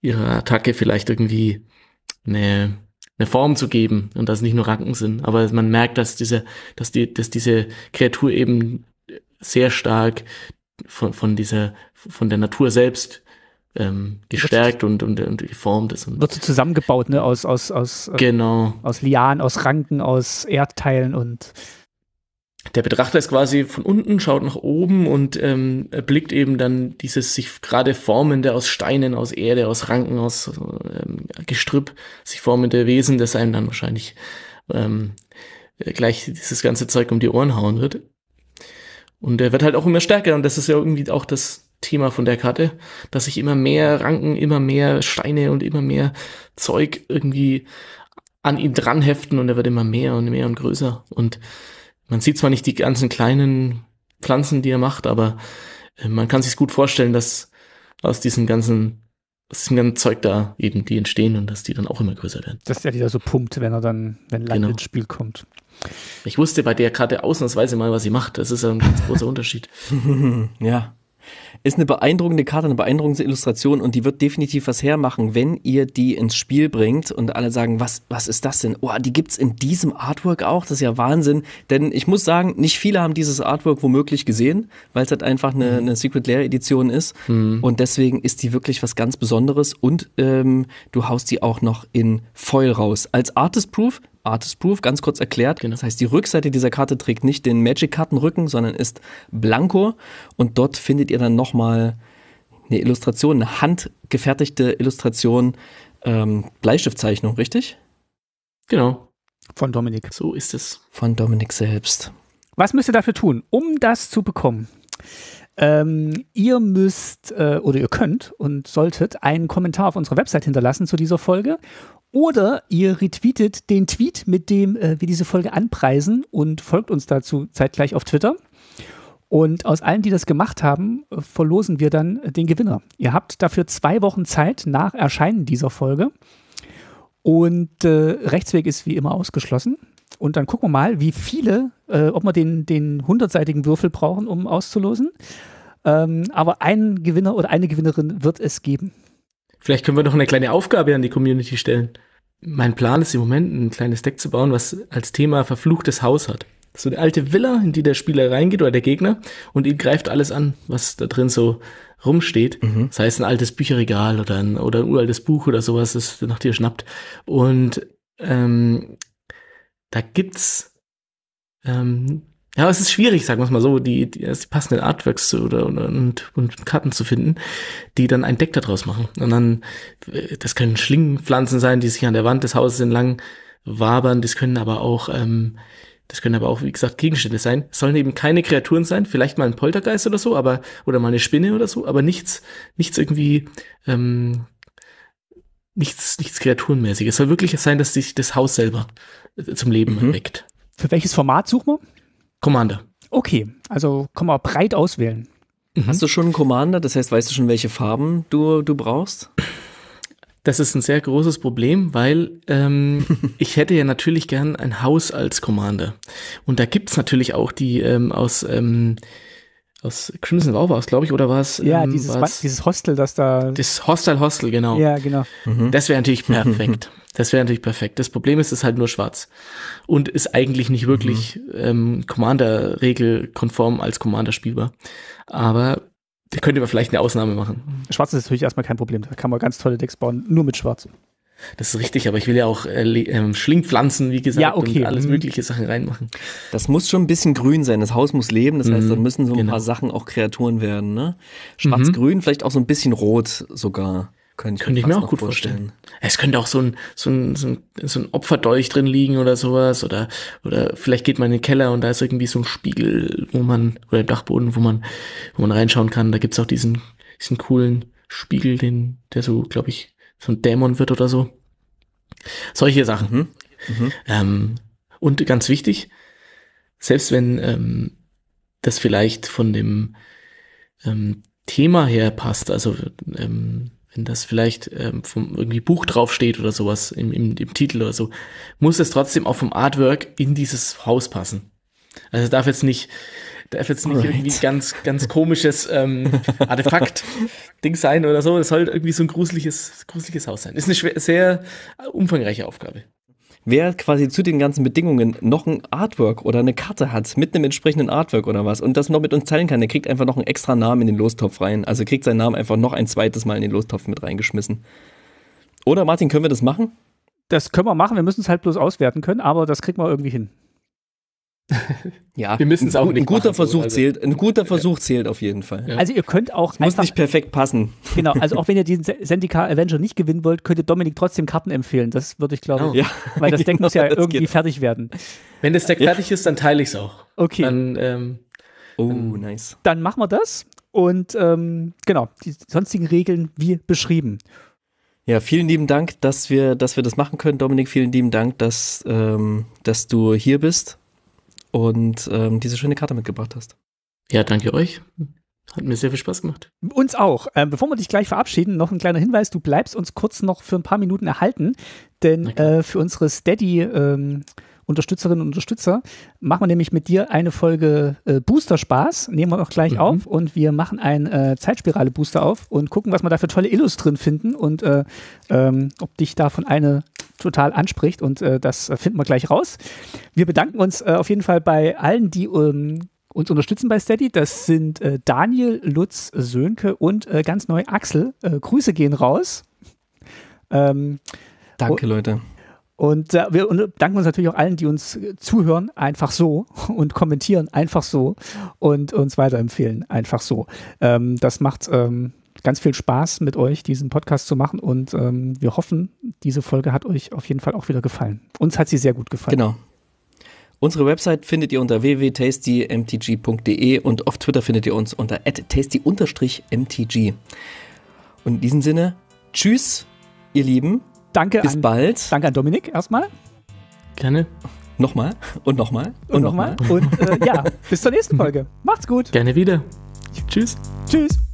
ihrer Attacke vielleicht irgendwie eine eine Form zu geben und dass nicht nur Ranken sind. Aber man merkt, dass diese, dass die, dass diese Kreatur eben sehr stark von, von dieser, von der Natur selbst ähm, gestärkt und, und, und geformt ist. Und wird so zusammengebaut, ne? Aus, aus, aus, äh, genau. aus Lianen, aus Ranken, aus Erdteilen und der Betrachter ist quasi von unten, schaut nach oben und ähm, blickt eben dann dieses sich gerade formende aus Steinen, aus Erde, aus Ranken, aus ähm, Gestrüpp sich formende Wesen, das einem dann wahrscheinlich ähm, gleich dieses ganze Zeug um die Ohren hauen wird. Und er wird halt auch immer stärker und das ist ja irgendwie auch das Thema von der Karte, dass sich immer mehr Ranken, immer mehr Steine und immer mehr Zeug irgendwie an ihn dran heften und er wird immer mehr und mehr und größer und man sieht zwar nicht die ganzen kleinen Pflanzen, die er macht, aber äh, man kann sich gut vorstellen, dass aus diesem ganzen, aus diesem ganzen Zeug da eben die entstehen und dass die dann auch immer größer werden. Dass der wieder so pumpt, wenn er dann, wenn Land genau. ins Spiel kommt. Ich wusste bei der Karte ausnahmsweise mal, was sie macht. Das ist ein ganz großer <laughs> Unterschied. ja. Ist eine beeindruckende Karte, eine beeindruckende Illustration und die wird definitiv was hermachen, wenn ihr die ins Spiel bringt und alle sagen, was, was ist das denn? Oh, die gibt es in diesem Artwork auch, das ist ja Wahnsinn. Denn ich muss sagen, nicht viele haben dieses Artwork womöglich gesehen, weil es halt einfach eine, mhm. eine Secret Lair Edition ist mhm. und deswegen ist die wirklich was ganz Besonderes und ähm, du haust die auch noch in Foil raus. Als Artist Proof Artist Proof, ganz kurz erklärt. Genau. Das heißt, die Rückseite dieser Karte trägt nicht den Magic-Kartenrücken, sondern ist blanko. Und dort findet ihr dann nochmal eine Illustration, eine handgefertigte Illustration, ähm, Bleistiftzeichnung, richtig? Genau. Von Dominik. So ist es. Von Dominik selbst. Was müsst ihr dafür tun, um das zu bekommen? Ähm, ihr müsst äh, oder ihr könnt und solltet einen Kommentar auf unserer Website hinterlassen zu dieser Folge oder ihr retweetet den Tweet, mit dem äh, wir diese Folge anpreisen und folgt uns dazu zeitgleich auf Twitter. Und aus allen, die das gemacht haben, verlosen wir dann den Gewinner. Ihr habt dafür zwei Wochen Zeit nach Erscheinen dieser Folge. Und äh, Rechtsweg ist wie immer ausgeschlossen. Und dann gucken wir mal, wie viele, äh, ob wir den, den 100-seitigen Würfel brauchen, um auszulosen. Ähm, aber einen Gewinner oder eine Gewinnerin wird es geben. Vielleicht können wir noch eine kleine Aufgabe an die Community stellen. Mein Plan ist im Moment, ein kleines Deck zu bauen, was als Thema verfluchtes Haus hat. So eine alte Villa, in die der Spieler reingeht oder der Gegner und ihn greift alles an, was da drin so rumsteht. Mhm. Sei es ein altes Bücherregal oder ein, oder ein uraltes Buch oder sowas, das nach dir schnappt. Und ähm, da gibt's ähm, ja, es ist schwierig, sagen wir es mal so, die, die, die passenden Artworks zu, oder, oder und, und Karten zu finden, die dann ein Deck daraus machen. Und dann, äh, das können Schlingenpflanzen sein, die sich an der Wand des Hauses entlang wabern. Das können aber auch, ähm, das können aber auch, wie gesagt, Gegenstände sein. Es sollen eben keine Kreaturen sein, vielleicht mal ein Poltergeist oder so, aber oder mal eine Spinne oder so, aber nichts, nichts irgendwie ähm, nichts, nichts Kreaturenmäßiges. Es soll wirklich sein, dass sich das Haus selber zum Leben mhm. erweckt. Für welches Format suchen wir? Commander. Okay, also kann man breit auswählen. Mhm. Hast du schon einen Commander? Das heißt, weißt du schon, welche Farben du, du brauchst? Das ist ein sehr großes Problem, weil ähm, <laughs> ich hätte ja natürlich gern ein Haus als Commander. Und da gibt es natürlich auch die ähm, aus ähm, aus Crimson Law war es, glaube ich, oder war es? Ja, ähm, dieses, war's, dieses Hostel, das da. Das Hostel Hostel, genau. Ja, genau. Mhm. Das wäre natürlich mhm. perfekt. Das wäre natürlich perfekt. Das Problem ist, es ist halt nur schwarz und ist eigentlich nicht wirklich mhm. ähm, Commander-Regelkonform als Commander spielbar. Aber da könnte man vielleicht eine Ausnahme machen. Schwarz ist natürlich erstmal kein Problem. Da kann man ganz tolle Decks bauen, nur mit Schwarz. Das ist richtig, aber ich will ja auch äh, äh, Schlingpflanzen, wie gesagt, ja, okay. und alles mhm. mögliche Sachen reinmachen. Das muss schon ein bisschen grün sein. Das Haus muss leben. Das heißt, dann mhm, müssen so ein genau. paar Sachen auch Kreaturen werden. Ne? Mhm. Schwarz-grün, mhm. vielleicht auch so ein bisschen rot sogar. Könnte ich, Könnt ich mir, auch gut vorstellen. vorstellen. Es könnte auch so ein, so, ein, so, ein, so ein Opferdolch drin liegen oder sowas. Oder, oder vielleicht geht man in den Keller und da ist irgendwie so ein Spiegel, wo man, oder im Dachboden, wo man, wo man reinschauen kann. Da gibt's auch diesen, diesen coolen Spiegel, den, der so, glaube ich, so ein Dämon wird oder so. Solche Sachen. Mhm. Mhm. Ähm, und ganz wichtig, selbst wenn ähm, das vielleicht von dem ähm, Thema her passt, also ähm, wenn das vielleicht ähm, vom irgendwie Buch draufsteht oder sowas im, im, im Titel oder so, muss es trotzdem auch vom Artwork in dieses Haus passen. Also es darf jetzt nicht darf jetzt nicht Alright. irgendwie ganz, ganz komisches ähm, Artefakt-Ding <laughs> sein oder so. Das soll irgendwie so ein gruseliges, gruseliges Haus sein. Ist eine schwer, sehr umfangreiche Aufgabe. Wer quasi zu den ganzen Bedingungen noch ein Artwork oder eine Karte hat mit einem entsprechenden Artwork oder was und das noch mit uns teilen kann, der kriegt einfach noch einen extra Namen in den Lostopf rein. Also kriegt seinen Namen einfach noch ein zweites Mal in den Lostopf mit reingeschmissen. Oder Martin, können wir das machen? Das können wir machen, wir müssen es halt bloß auswerten können, aber das kriegen wir irgendwie hin. <laughs> ja, wir müssen es auch ein, nicht. Ein guter machen, Versuch also. zählt. Ein guter Versuch ja. zählt auf jeden Fall. Ja. Also ihr könnt auch es muss nicht perfekt passen. Genau. Also auch wenn ihr <laughs> diesen Zendika Avenger nicht gewinnen wollt, könntet Dominik trotzdem Karten empfehlen. Das würde ich glaube, oh. ja. weil das Deck muss ja <laughs> irgendwie geht. fertig werden. Wenn das Deck fertig ist, dann teile ich es auch. Okay. Dann, ähm, oh, dann, nice. Dann machen wir das und ähm, genau die sonstigen Regeln wie beschrieben. Ja, vielen lieben Dank, dass wir, dass wir das machen können, Dominik. Vielen lieben Dank, dass, ähm, dass du hier bist und ähm, diese schöne Karte mitgebracht hast. Ja, danke euch. Hat mir sehr viel Spaß gemacht. Uns auch. Ähm, bevor wir dich gleich verabschieden, noch ein kleiner Hinweis: Du bleibst uns kurz noch für ein paar Minuten erhalten, denn äh, für unsere Steady. Ähm, Unterstützerinnen und Unterstützer, machen wir nämlich mit dir eine Folge äh, Booster Spaß, nehmen wir auch gleich mhm. auf und wir machen ein äh, Zeitspirale Booster auf und gucken, was wir da für tolle Illus drin finden und äh, ähm, ob dich davon eine total anspricht und äh, das finden wir gleich raus. Wir bedanken uns äh, auf jeden Fall bei allen, die ähm, uns unterstützen bei Steady. Das sind äh, Daniel, Lutz, Sönke und äh, ganz neu Axel. Äh, Grüße gehen raus. Ähm, Danke, Leute. Und äh, wir danken uns natürlich auch allen, die uns zuhören, einfach so <laughs> und kommentieren, einfach so und uns weiterempfehlen, einfach so. Ähm, das macht ähm, ganz viel Spaß mit euch, diesen Podcast zu machen. Und ähm, wir hoffen, diese Folge hat euch auf jeden Fall auch wieder gefallen. Uns hat sie sehr gut gefallen. Genau. Unsere Website findet ihr unter www.tastymtg.de und auf Twitter findet ihr uns unter tasty-mtg. Und in diesem Sinne, tschüss, ihr Lieben. Danke. Bis an, bald. Danke an Dominik erstmal. Gerne. Nochmal und nochmal und, und nochmal. Und äh, ja, bis zur nächsten Folge. Macht's gut. Gerne wieder. Tschüss. Tschüss.